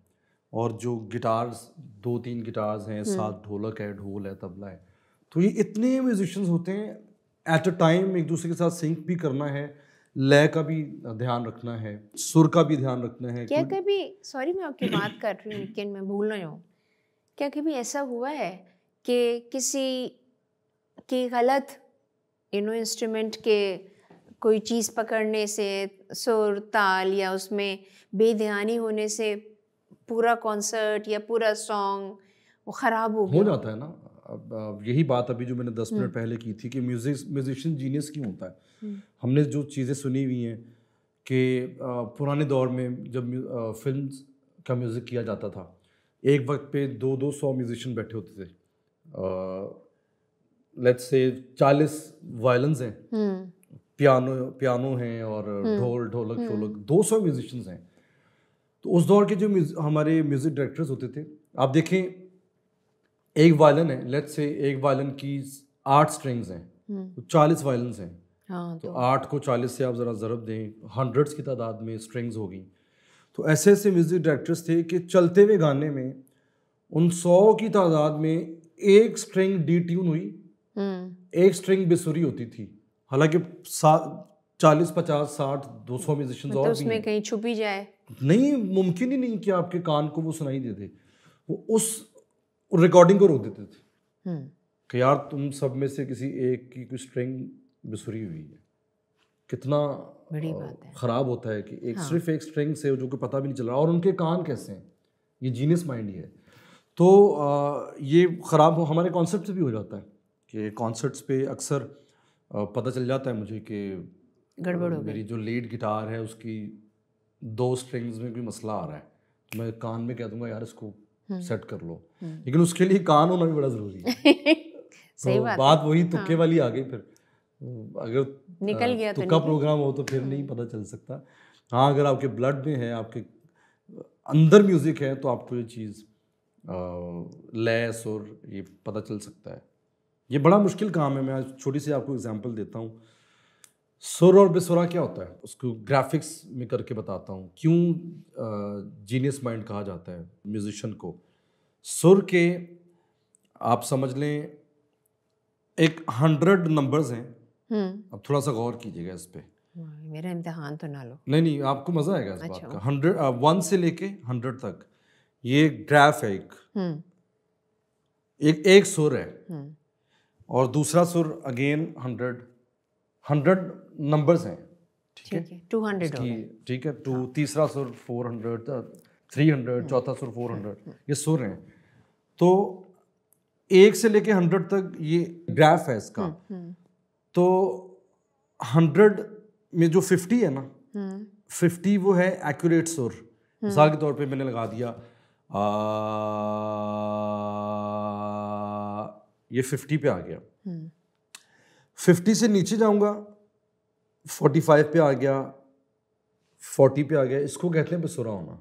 और जो गिटार्स दो तीन गिटार्स हैं हम्म। साथ ढोलक है ढोल है तबला है तो ये इतने म्यूजिशंस होते हैं एट अ टाइम एक दूसरे के साथ सिंक भी करना है लय का भी ध्यान रखना है सुर का भी ध्यान रखना है क्या कभी सॉरी मैं आपकी बात कर रही हूँ लेकिन मैं भूल रही हूँ क्या कभी ऐसा हुआ है कि किसी की गलत यू नो इंस्ट्रूमेंट के कोई चीज़ पकड़ने से सुर ताल या उसमें बेध्यानी होने से पूरा कॉन्सर्ट या पूरा सॉन्ग वो ख़राब हो गया हो जाता है ना अब, अब यही बात अभी जो मैंने दस हम्म। मिनट पहले की थी कि म्यूजिक म्यूजिशियन जीनियस क्यों होता है हम्म। हमने जो चीज़ें सुनी हुई हैं कि पुराने दौर में जब फिल्म का म्यूज़िक किया जाता था एक वक्त पे दो दो सौ म्यूजिशियन बैठे होते थे लेट्स से चालीस वायलन्स हैं पियानो हम्म। पियानो हैं और ढोल ढोलक ढोलक दो सौ म्यूजिशन हैं तो उस दौर के जो म्यूज, हमारे म्यूज़िक डायरेक्टर्स होते थे आप देखें एक वायलन है लेट्स से एक वायलन की आठ स्ट्रिंग्स हैं तो चालीस वायलन्स हैं हाँ, तो, तो, आठ को चालीस से आप ज़रा ज़रब दें हंड्रेड्स की तादाद में स्ट्रिंग्स हो गई तो ऐसे ऐसे म्यूज़िक डायरेक्टर्स थे कि चलते हुए गाने में उन सौ की तादाद में एक स्ट्रिंग डी ट्यून हुई हम्म। एक स्ट्रिंग बेसुरी होती थी हालांकि सात चालीस पचास साठ दो सौ म्यूजिशन मतलब और भी कहीं छुपी जाए नहीं मुमकिन ही नहीं कि आपके कान को वो सुनाई दे दे वो उस रिकॉर्डिंग को रोक देते थे हम्म। कि यार तुम सब में से किसी एक की कोई स्ट्रिंग बिसुरी हुई है कितना ख़राब होता है कि एक हाँ। सिर्फ एक स्ट्रिंग से जो कि पता भी नहीं चल रहा और उनके कान कैसे हैं ये जीनियस माइंड ही है तो आ, ये ख़राब हमारे कॉन्सर्ट से भी हो जाता है कि कॉन्सर्ट्स पे अक्सर पता चल जाता है मुझे कि गड़बड़ मेरी जो लीड गिटार है उसकी दो स्ट्रिंग्स में कोई मसला आ रहा है तो मैं कान में कह दूंगा यार इसको सेट हम्म। कर लो हम्म। लेकिन उसके लिए कान होना भी बड़ा ज़रूरी है सही तो बात, बात वही हाँ। तुक्के हाँ। वाली आ गई फिर अगर निकल गया तो तुक्का तो प्रोग्राम हो तो फिर हम्म। नहीं पता चल सकता हाँ अगर आपके ब्लड में है आपके अंदर म्यूज़िक है तो आपको ये चीज़ लैस और ये पता चल सकता है ये बड़ा मुश्किल काम है मैं छोटी सी आपको एग्जाम्पल देता हूँ सुर और बेसुरा क्या होता है उसको ग्राफिक्स में करके बताता हूँ क्यों जीनियस माइंड कहा जाता है म्यूजिशियन को सुर के आप समझ लें एक हंड्रेड नंबर्स हैं हम्म। अब थोड़ा सा गौर कीजिएगा इस पर मेरा इम्तहान तो ना लो नहीं नहीं आपको मज़ा आएगा इस अच्छा। बात का हंड्रेड वन से लेके हंड्रेड तक ये ग्राफ है एक हम्म। एक, एक सुर है हम्म। और दूसरा सुर अगेन हंड्रेड हंड्रेड नंबर्स हैं ठीक है टू हंड्रेड ठीक है टू हाँ। तीसरा सुर फोर हंड्रेड थ्री हंड्रेड चौथा सुर फोर हंड्रेड हाँ। ये सुर हैं तो एक से लेके हंड्रेड तक ये ग्राफ है इसका हम्म, हम्म। तो हंड्रेड में जो फिफ्टी है ना फिफ्टी हाँ। वो है एक्यूरेट सुर मिसाल के तौर पे मैंने लगा दिया आ, ये फिफ्टी पे आ गया फिफ्टी से नीचे जाऊंगा फोर्टी फाइव पे आ गया फोर्टी पे आ गया इसको कहते हैं बसुरा होना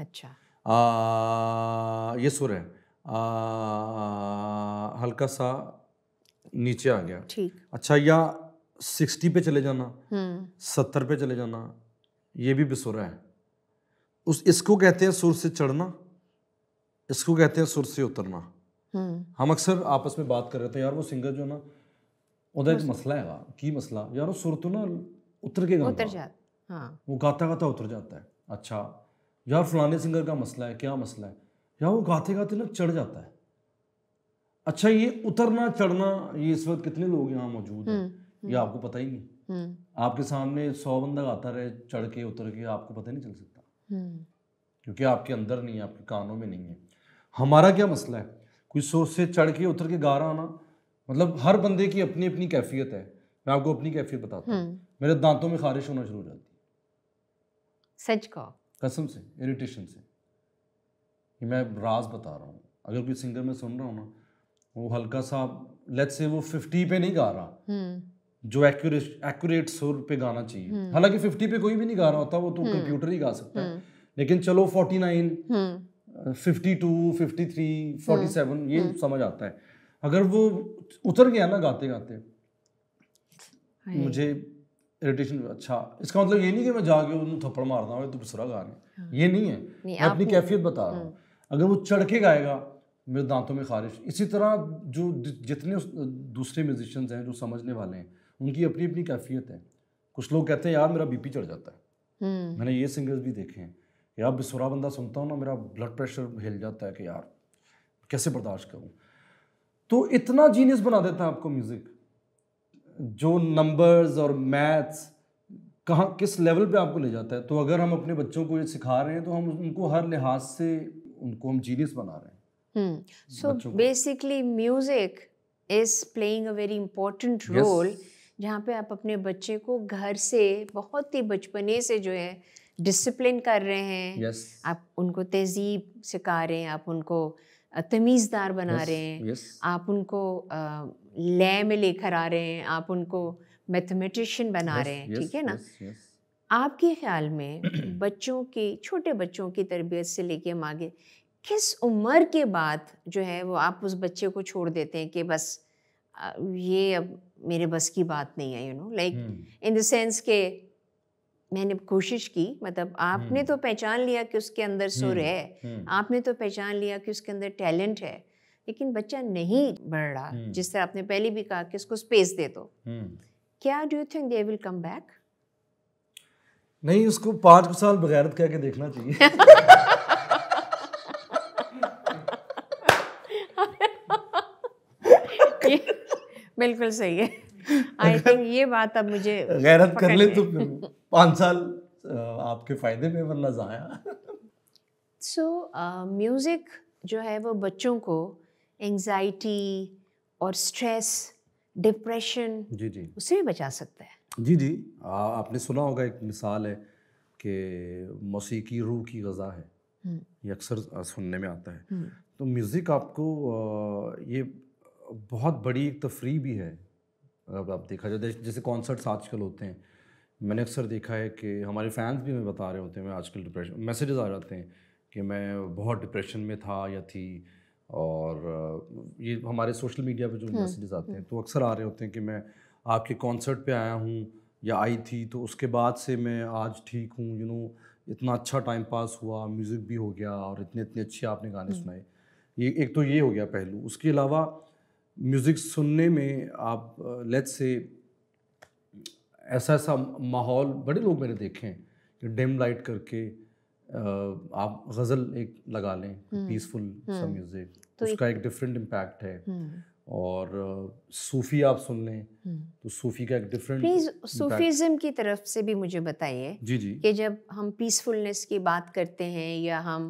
अच्छा आ, ये सुर है हल्का सा नीचे आ गया ठीक अच्छा या सिक्सटी पे चले जाना हम्म। सत्तर पे चले जाना ये भी बसुरा है उस इसको कहते हैं सुर से चढ़ना इसको कहते हैं सुर से उतरना हम्म। हम अक्सर आपस में बात कर रहे थे यार वो सिंगर जो ना ਉਹਦਾ ਇੱਕ ਮਸਲਾ ਹੈਗਾ ਕੀ ਮਸਲਾ ਯਾਰ ਉਹ ਸੁਰ ਤੋਂ ਨਾ ਉਤਰ ਕੇ ਗਾਉਂਦਾ ਉਤਰ ਜਾ हाँ वो गाता गाता उतर जाता है अच्छा यार फलाने सिंगर का मसला है क्या मसला है यार वो ਗਾਤੇ गाते ना चढ़ जाता है अच्छा ये उतरना चढ़ना ये इस वक्त कितने लोग यहाँ मौजूद हैं ये आपको पता ही नहीं आपके सामने सौ बंदा गाता रहे चढ़ के उतर के आपको पता नहीं चल सकता क्योंकि आपके अंदर नहीं है आपके कानों में नहीं है हमारा क्या मसला है कोई सोच से चढ़ के उतर के गा रहा ना मतलब हर बंदे की अपनी अपनी कैफियत है मैं आपको अपनी कैफियत बताता हूँ हम्म। मेरे दांतों में खारिश होना शुरू हो जाती है सच कहो कसम से इरिटेशन से ये मैं राज बता रहा हूँ अगर कोई सिंगर मैं सुन रहा हूँ ना वो हल्का सा लेट्स से वो फिफ्टी पे नहीं गा रहा हम्म। जो एक्यूरेट सुर पे गाना चाहिए हम्म। हालांकि फिफ्टी पे कोई भी नहीं गा रहा होता वो तो कंप्यूटर ही गा सकता है लेकिन चलो forty nine fifty two fifty three forty seven ये समझ आता है अगर वो उतर गया ना गाते गाते मुझे इरिटेशन अच्छा इसका मतलब ये नहीं कि मैं जाके उन्हें थप्पड़ मारना हो तो बसरा गा रहे हाँ। ये नहीं है नहीं, मैं अपनी कैफियत बता रहा हाँ। हूँ अगर वो चढ़ के गाएगा मेरे दांतों में खारिश इसी तरह जो जितने दूसरे म्यूजिशियंस हैं जो समझने वाले हैं उनकी अपनी अपनी कैफियत है कुछ लोग कहते हैं यार मेरा बीपी चढ़ जाता है हम्म। मैंने ये सिंगर्स भी देखे हैं यार बिसरा बंदा सुनता हूँ ना मेरा ब्लड प्रेशर हिल जाता है कि यार कैसे बर्दाश्त करूँ तो इतना जीनियस बना देता है आपको म्यूज़िक जो नंबर्स और मैथ्स कहाँ किस लेवल पे आपको ले जाता है तो अगर हम अपने बच्चों को ये सिखा रहे हैं तो हम उनको हर लिहाज से उनको हम जीनियस बना रहे हैं so basically music is playing a very important role जहाँ पे आप अपने बच्चे को घर से बहुत ही बचपने से जो है डिसिप्लिन कर रहे हैं yes. आप उनको तहजीब सिखा रहे हैं आप उनको तमीज़दार बना yes, रहे हैं yes. आप उनको लय में लेकर आ रहे हैं आप उनको मैथमेटिशियन बना yes, रहे हैं yes, ठीक है ना yes, yes. आपके ख्याल में बच्चों की छोटे बच्चों की तरबियत से लेके हम आगे किस उम्र के बाद जो है वो आप उस बच्चे को छोड़ देते हैं कि बस ये अब मेरे बस की बात नहीं है you know like in the sense के मैंने कोशिश की मतलब आपने हम्म। तो पहचान लिया कि उसके अंदर सुर हम्म, है हम्म। आपने तो पहचान लिया कि उसके अंदर टैलेंट है लेकिन बच्चा नहीं बढ़ रहा जिस तरह आपने पहले भी कहा कि उसको स्पेस दे दो क्या do you think they will come back नहीं उसको पांच साल बगैर कह के देखना चाहिए बिल्कुल सही है आई थिंक ये बात अब मुझे गैरत कर ले तो पाँच साल आपके फायदे में वरना जाया सो म्यूज़िक जो है वो बच्चों को एंजाइटी और स्ट्रेस डिप्रेशन जी जी उससे भी बचा सकता है जी जी आ, आपने सुना होगा एक मिसाल है कि मौसीकी रूह की गज़ा है हम्म। ये अक्सर सुनने में आता है हम्म। तो म्यूज़िक आपको ये बहुत बड़ी एक तफरी भी है अगर आप देखा जाए जैसे कॉन्सर्ट्स आजकल होते हैं मैंने अक्सर देखा है कि हमारे फैंस भी हमें बता रहे होते हैं मैं आजकल डिप्रेशन मैसेजेस आ जाते हैं कि मैं बहुत डिप्रेशन में था या थी और ये हमारे सोशल मीडिया पे जो मैसेजेस हम्म, आते हैं हम्म। तो अक्सर आ रहे होते हैं कि मैं आपके कॉन्सर्ट पे आया हूँ या आई थी तो उसके बाद से मैं आज ठीक हूँ यू नो इतना अच्छा टाइम पास हुआ म्यूज़िक भी हो गया और इतने इतने अच्छे आपने गाने हम्म। सुनाए ये एक तो ये हो गया पहलू उसके अलावा म्यूज़िक सुनने में आप लेट्स से ऐसा ऐसा माहौल बड़े लोग मैंने देखे हैं कि डिम लाइट करके आप गज़ल एक लगा लें पीसफुल हम्म, सा म्यूज़िक हम्म। तो उसका एक डिफरेंट इम्पैक्ट है हम्म। और सूफ़ी आप सुन लें तो सूफ़ी का एक डिफरेंट प्लीज़ सूफ़ीज़म की तरफ से भी मुझे बताइए जी जी कि जब हम पीसफुलनेस की बात करते हैं या हम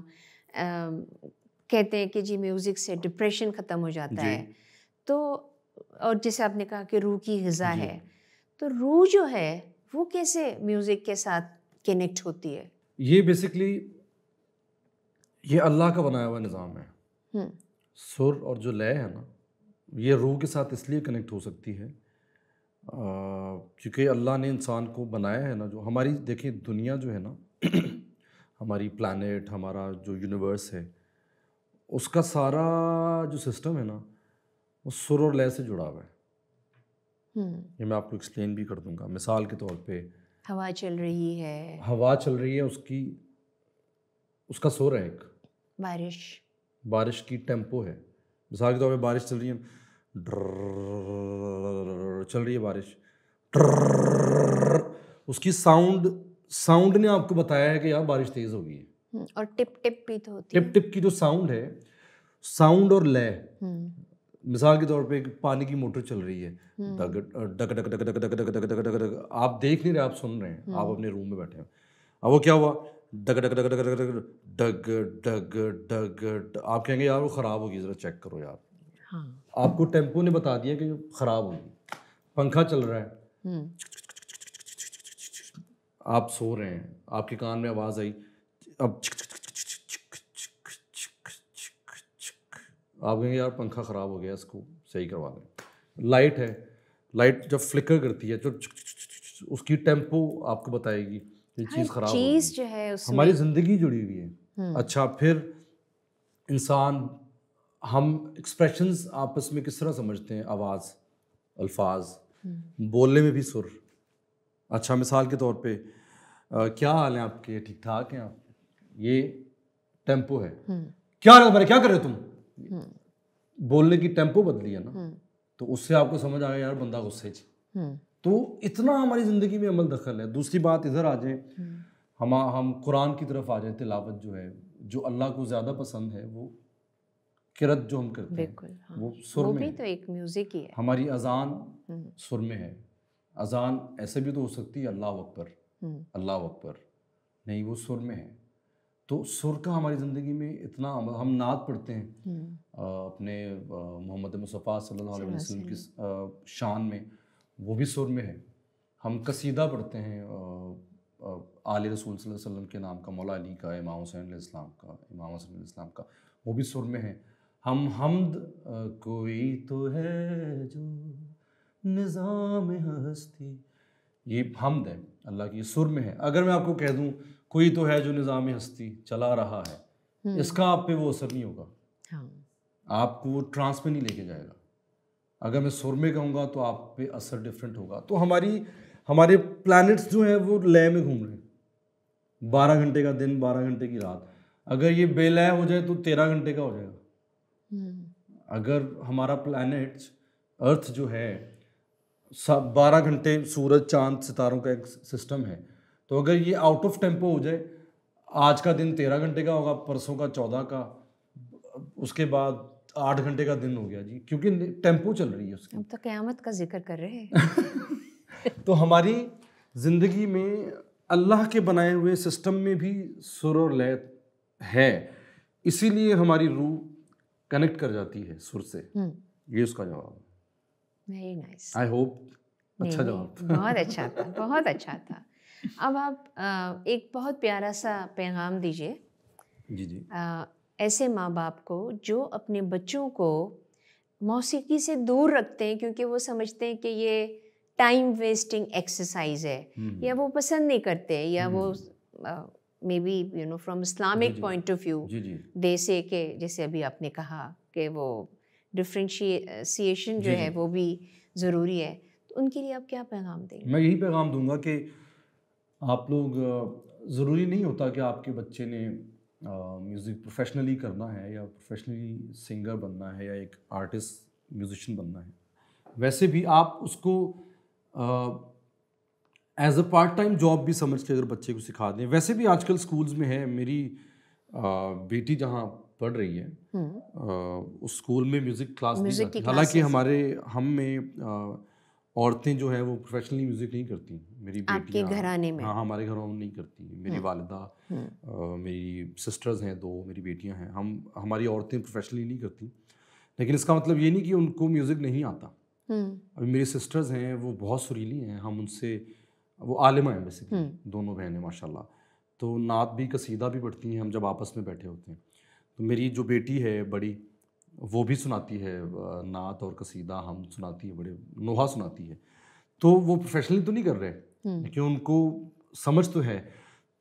आ, कहते हैं कि जी म्यूज़िक से डिप्रेशन ख़त्म हो जाता है तो और जैसे आपने कहा कि रूह की गज़ा है तो रूह जो है वो कैसे म्यूज़िक के साथ कनेक्ट होती है ये बेसिकली ये अल्लाह का बनाया हुआ निज़ाम है सुर और जो लय है ना ये रूह के साथ इसलिए कनेक्ट हो सकती है क्योंकि अल्लाह ने इंसान को बनाया है ना जो हमारी देखिए दुनिया जो है ना हमारी प्लानट हमारा जो यूनिवर्स है उसका सारा जो सिस्टम है ना वो सुर और लय से जुड़ा हुआ है हम्म। ये मैं आपको एक्सप्लेन भी कर दूंगा मिसाल के तौर पे हवा चल रही है हवा चल रही है उसकी उसका सुर है एक बारिश बारिश की टेम्पो है मिसाल के तौर पे बारिश चल रही है चल रही है बारिश उसकी साउंड साउंड ने आपको बताया है कि यहाँ बारिश तेज होगी और टिप टिप भी तो होती टिप टिप की जो साउंड है साउंड और लय मिसाल के तौर पे एक पानी की मोटर चल रही है डक डक डक डक डक डक डक डक डक डक आप देख नहीं रहे आप सुन रहे हैं आप अपने रूम में बैठे हैं अब वो क्या हुआ डक डक डक डक डक डक डग डग डग आप कहेंगे यार वो ख़राब होगी ज़रा चेक करो यार आपको टेम्पो ने बता दिया कि ख़राब होगी पंखा चल रहा है आप सो रहे हैं आपके कान में आवाज़ आई अब चिक आप कहेंगे यार पंखा ख़राब हो गया इसको सही करवा दें लाइट है लाइट जब फ्लिकर करती है जो तो उसकी टेम्पो आपको बताएगी ये चीज़ ख़राब चीज़ जो है हमारी ज़िंदगी जुड़ी हुई है हम्म। अच्छा फिर इंसान हम एक्सप्रेशंस आपस में किस तरह समझते हैं आवाज़ अल्फाज हम्म। बोलने में भी सुर अच्छा मिसाल के तौर पे आ, क्या हाल है आपके ठीक ठाक हैं आप ये टेम्पो है हम्म। क्या क्या कर रहे हो तुम हम्म। बोलने की टेम्पो बदली है ना हम्म। तो उससे आपको समझ आ गया यार बंदा गुस्से हम्म। तो इतना हमारी ज़िंदगी में अमल दखल है दूसरी बात इधर आ जाए हम हम कुरान की तरफ आ जाए तिलावत जो है जो अल्लाह को ज़्यादा पसंद है वो किरत जो हम करते हैं हाँ। वो सुर वो में भी तो एक म्यूज़िक ही है हमारी अजान सुर में है अजान ऐसे भी तो हो सकती है अल्लाह अकबर अल्लाह अकबर नहीं वो सुर में है तो सुर का हमारी ज़िंदगी में इतना हम नाद पढ़ते हैं हम्म। अपने मोहम्मद मुसफ़ा सल्लल्लाहु अलैहि वसल्लम की शान में वो भी सुर में है हम कसीदा पढ़ते हैं आल रसूल वसल्लम के नाम का मौला अली का इमाम हुसैन इस्लाम का इमाम हुसैन इस्लाम का वो भी सुर में है हम हमद कोई तो है जो निज़ाम हस्ती ये हमद है अल्लाह की सुर में है अगर मैं आपको कह दूँ कोई तो है जो निज़ाम हस्ती चला रहा है हम्म। इसका आप पे वो असर नहीं होगा हाँ। आपको वो ट्रांस में नहीं लेके जाएगा अगर मैं सुर में कहूँगा तो आप पे असर डिफरेंट होगा तो हमारी हमारे प्लानट्स जो हैं वो लय में घूम रहे हैं बारह घंटे का दिन बारह घंटे की रात अगर ये बेलय हो जाए तो तेरह घंटे का हो जाएगा हम्म। अगर हमारा प्लानट्स अर्थ जो है सब बारह घंटे सूरज चांद सितारों का एक सिस्टम है तो अगर ये आउट ऑफ टेम्पो हो जाए आज का दिन तेरह घंटे का होगा परसों का चौदह का उसके बाद आठ घंटे का दिन हो गया जी क्योंकि टेम्पो चल रही है उसकी हम तो क़्यामत का जिक्र कर रहे हैं तो हमारी ज़िंदगी में अल्लाह के बनाए हुए सिस्टम में भी सुर और लय है इसीलिए हमारी रूह कनेक्ट कर जाती है सुर से हम्म। ये उसका जवाब वेरी नाइस आई होप अच्छा जवाब बहुत अच्छा था बहुत अच्छा था अब आप एक बहुत प्यारा सा पैगाम दीजिए जी जी आ, ऐसे माँ बाप को जो अपने बच्चों को मौसीकी से दूर रखते हैं क्योंकि वो समझते हैं कि ये टाइम वेस्टिंग एक्सरसाइज है हम्म, हम्म। या वो पसंद नहीं करते या हम्म, वो maybe you know from Islamic point of view they say के जैसे अभी आपने कहा कि वो डिफ्रेंशिएशन जो है वो भी ज़रूरी है तो उनके लिए आप क्या पैगाम देंगे मैं यही पैगाम दूंगा कि आप लोग ज़रूरी नहीं होता कि आपके बच्चे ने म्यूज़िक प्रोफेशनली करना है या प्रोफेशनली सिंगर बनना है या एक आर्टिस्ट म्यूजिशन बनना है वैसे भी आप उसको as a part time job भी समझ के अगर बच्चे को सिखा दें वैसे भी आजकल स्कूल्स में है मेरी आ, बेटी जहाँ पढ़ रही है आ, हम्म। उस स्कूल में म्यूज़िक क्लास म्यूजिक हालांकि हमारे हम में आ, औरतें जो है वो प्रोफेशनली म्यूज़िक नहीं करती मेरी आपके घराने में हाँ, हाँ हमारे घरों में नहीं करती मेरी हम्म। वालदा हम्म। मेरी सिस्टर्स हैं दो मेरी बेटियां हैं हम हमारी औरतें प्रोफेशनली नहीं करती लेकिन इसका मतलब ये नहीं कि उनको म्यूज़िक नहीं आता हम्म। अभी मेरी सिस्टर्स हैं वो बहुत सुरीली हैं हम उनसे वो आलिमा हैं बेसिकली दोनों बहनें माशाल्लाह तो नात भी कसीदा भी पढ़ती हैं हम जब आपस में बैठे होते हैं तो मेरी जो बेटी है बड़ी वो भी सुनाती है नात और कसीदा हम सुनाती है बड़े नोहा सुनाती है तो वो प्रोफेशनली तो नहीं कर रहे हम्म। लेकिन उनको समझ तो है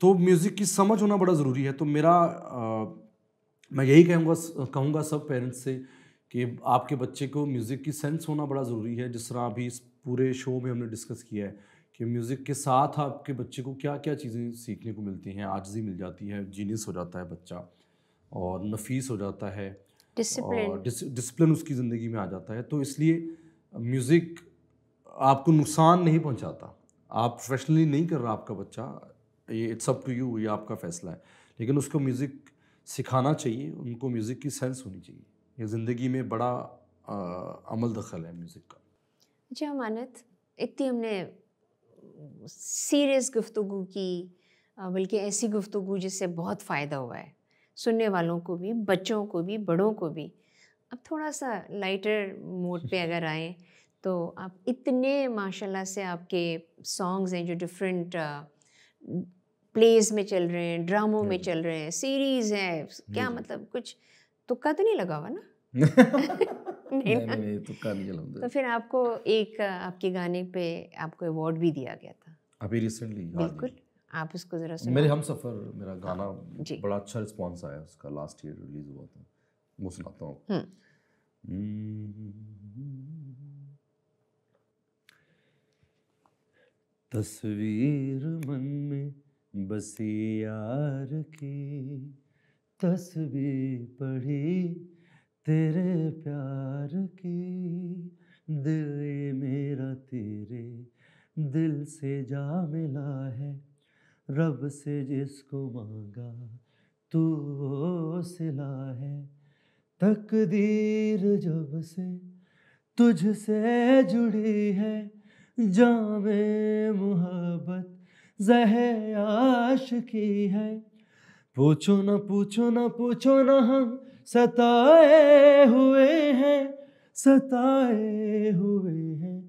तो म्यूज़िक की समझ होना बड़ा ज़रूरी है तो मेरा आ, मैं यही कहूँगा कहूँगा सब पेरेंट्स से कि आपके बच्चे को म्यूज़िक की सेंस होना बड़ा ज़रूरी है जिस तरह अभी इस पूरे शो में हमने डिस्कस किया है कि म्यूज़िक के साथ आपके बच्चे को क्या क्या चीज़ें सीखने को मिलती हैं आजजी मिल जाती है जीनियस हो जाता है बच्चा और नफीस हो जाता है और डिसिप्लिन उसकी ज़िंदगी में आ जाता है तो इसलिए म्यूज़िक आपको नुकसान नहीं पहुंचाता आप प्रोफेशनली नहीं कर रहा आपका बच्चा ये इट्स अप टू यू ये आपका फैसला है लेकिन उसको म्यूज़िक सिखाना चाहिए उनको म्यूज़िक की सेंस होनी चाहिए ये ज़िंदगी में बड़ा आ, अमल दखल है म्यूज़िक का जी अमानत इतनी हमने सीरियस गुफ्तु की बल्कि ऐसी गुफ्तु जिससे बहुत फ़ायदा हुआ है सुनने वालों को भी बच्चों को भी बड़ों को भी अब थोड़ा सा लाइटर मोड पे अगर आए तो आप इतने माशाल्लाह से आपके सॉन्ग्स हैं जो डिफरेंट प्लेज में चल रहे हैं ड्रामों में हम्म। चल रहे हैं सीरीज़ हैं क्या मतलब कुछ तुक्का तो नहीं लगा हुआ ना नहीं, नहीं, नहीं, तुक्का नहीं तो फिर आपको एक आपके गाने पे आपको अवार्ड भी दिया गया था अभी रिसेंटली हाँ बिल्कुल आप उसको ज़रा सुनो मेरे हम सफ़र मेरा हाँ, गाना जी। बड़ा अच्छा रिस्पॉन्स आया उसका लास्ट ईयर रिलीज हुआ था वो सुनाता हूँ हम्म। तस्वीर मन में बसी यार की तस्वीर पढ़ी तेरे प्यार की दिल मेरा तेरे दिल से जा मिला है रब से जिसको मांगा तू वो सिला है तकदीर जब से तुझसे जुड़ी है जामे मोहब्बत जह आश की है पूछो न पूछो न पूछो न हम सताए हुए हैं सताए हुए हैं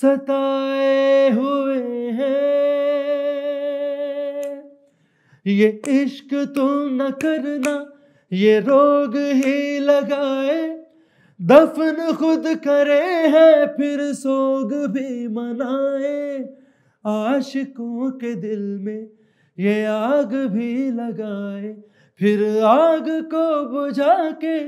सताए हुए हैं ये इश्क तो न करना ये रोग ही लगाए दफन खुद करे है फिर सोग भी मनाए आशिकों के दिल में ये आग भी लगाए फिर आग को बुझा के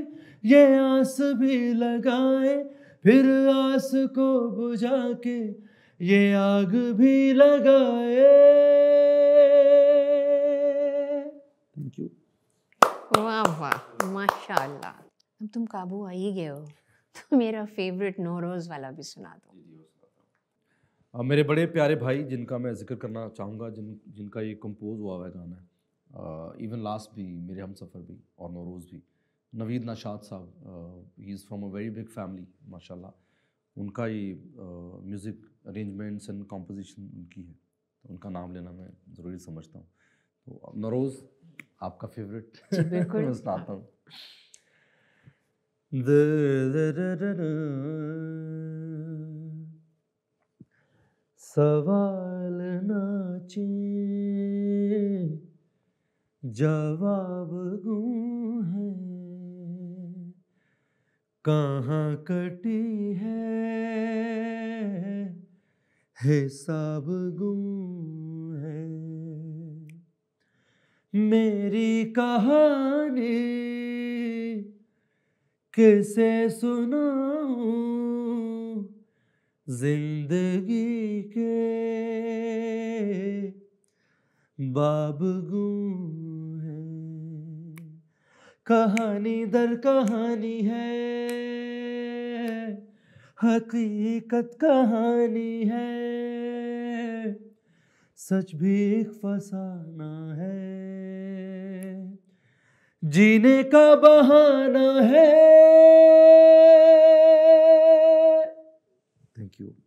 ये आस भी लगाए फिर आस को बुझा के ये आग भी लगाए वाह वाह माशाल्लाह अब तुम काबू आ ही गए हो तो मेरा फेवरेट नौरोज़ वाला भी सुना दो मेरे बड़े प्यारे भाई जिनका मैं जिक्र करना चाहूँगा जिन जिनका ये कंपोज हुआ हुआ गाना है इवन लास्ट भी मेरे हम सफ़र भी और नौरोज़ भी नवीद नाशाद साहब he is from a very big family माशा उनका ये म्यूज़िक अरेंजमेंट्स एंड कॉम्पोजिशन उनकी है तो उनका नाम लेना मैं ज़रूरी समझता हूँ तो नरोज़ आपका फेवरेट बिल्कुल सुनाता हूँ सवाल नाचे जवाब है कहाँ कटी है हिसाब गुम है मेरी कहानी किसे सुनाऊं जिंदगी के बाब है कहानी दर कहानी है हकीकत कहानी है सच भी एक फसाना है जीने का बहाना है थैंक यू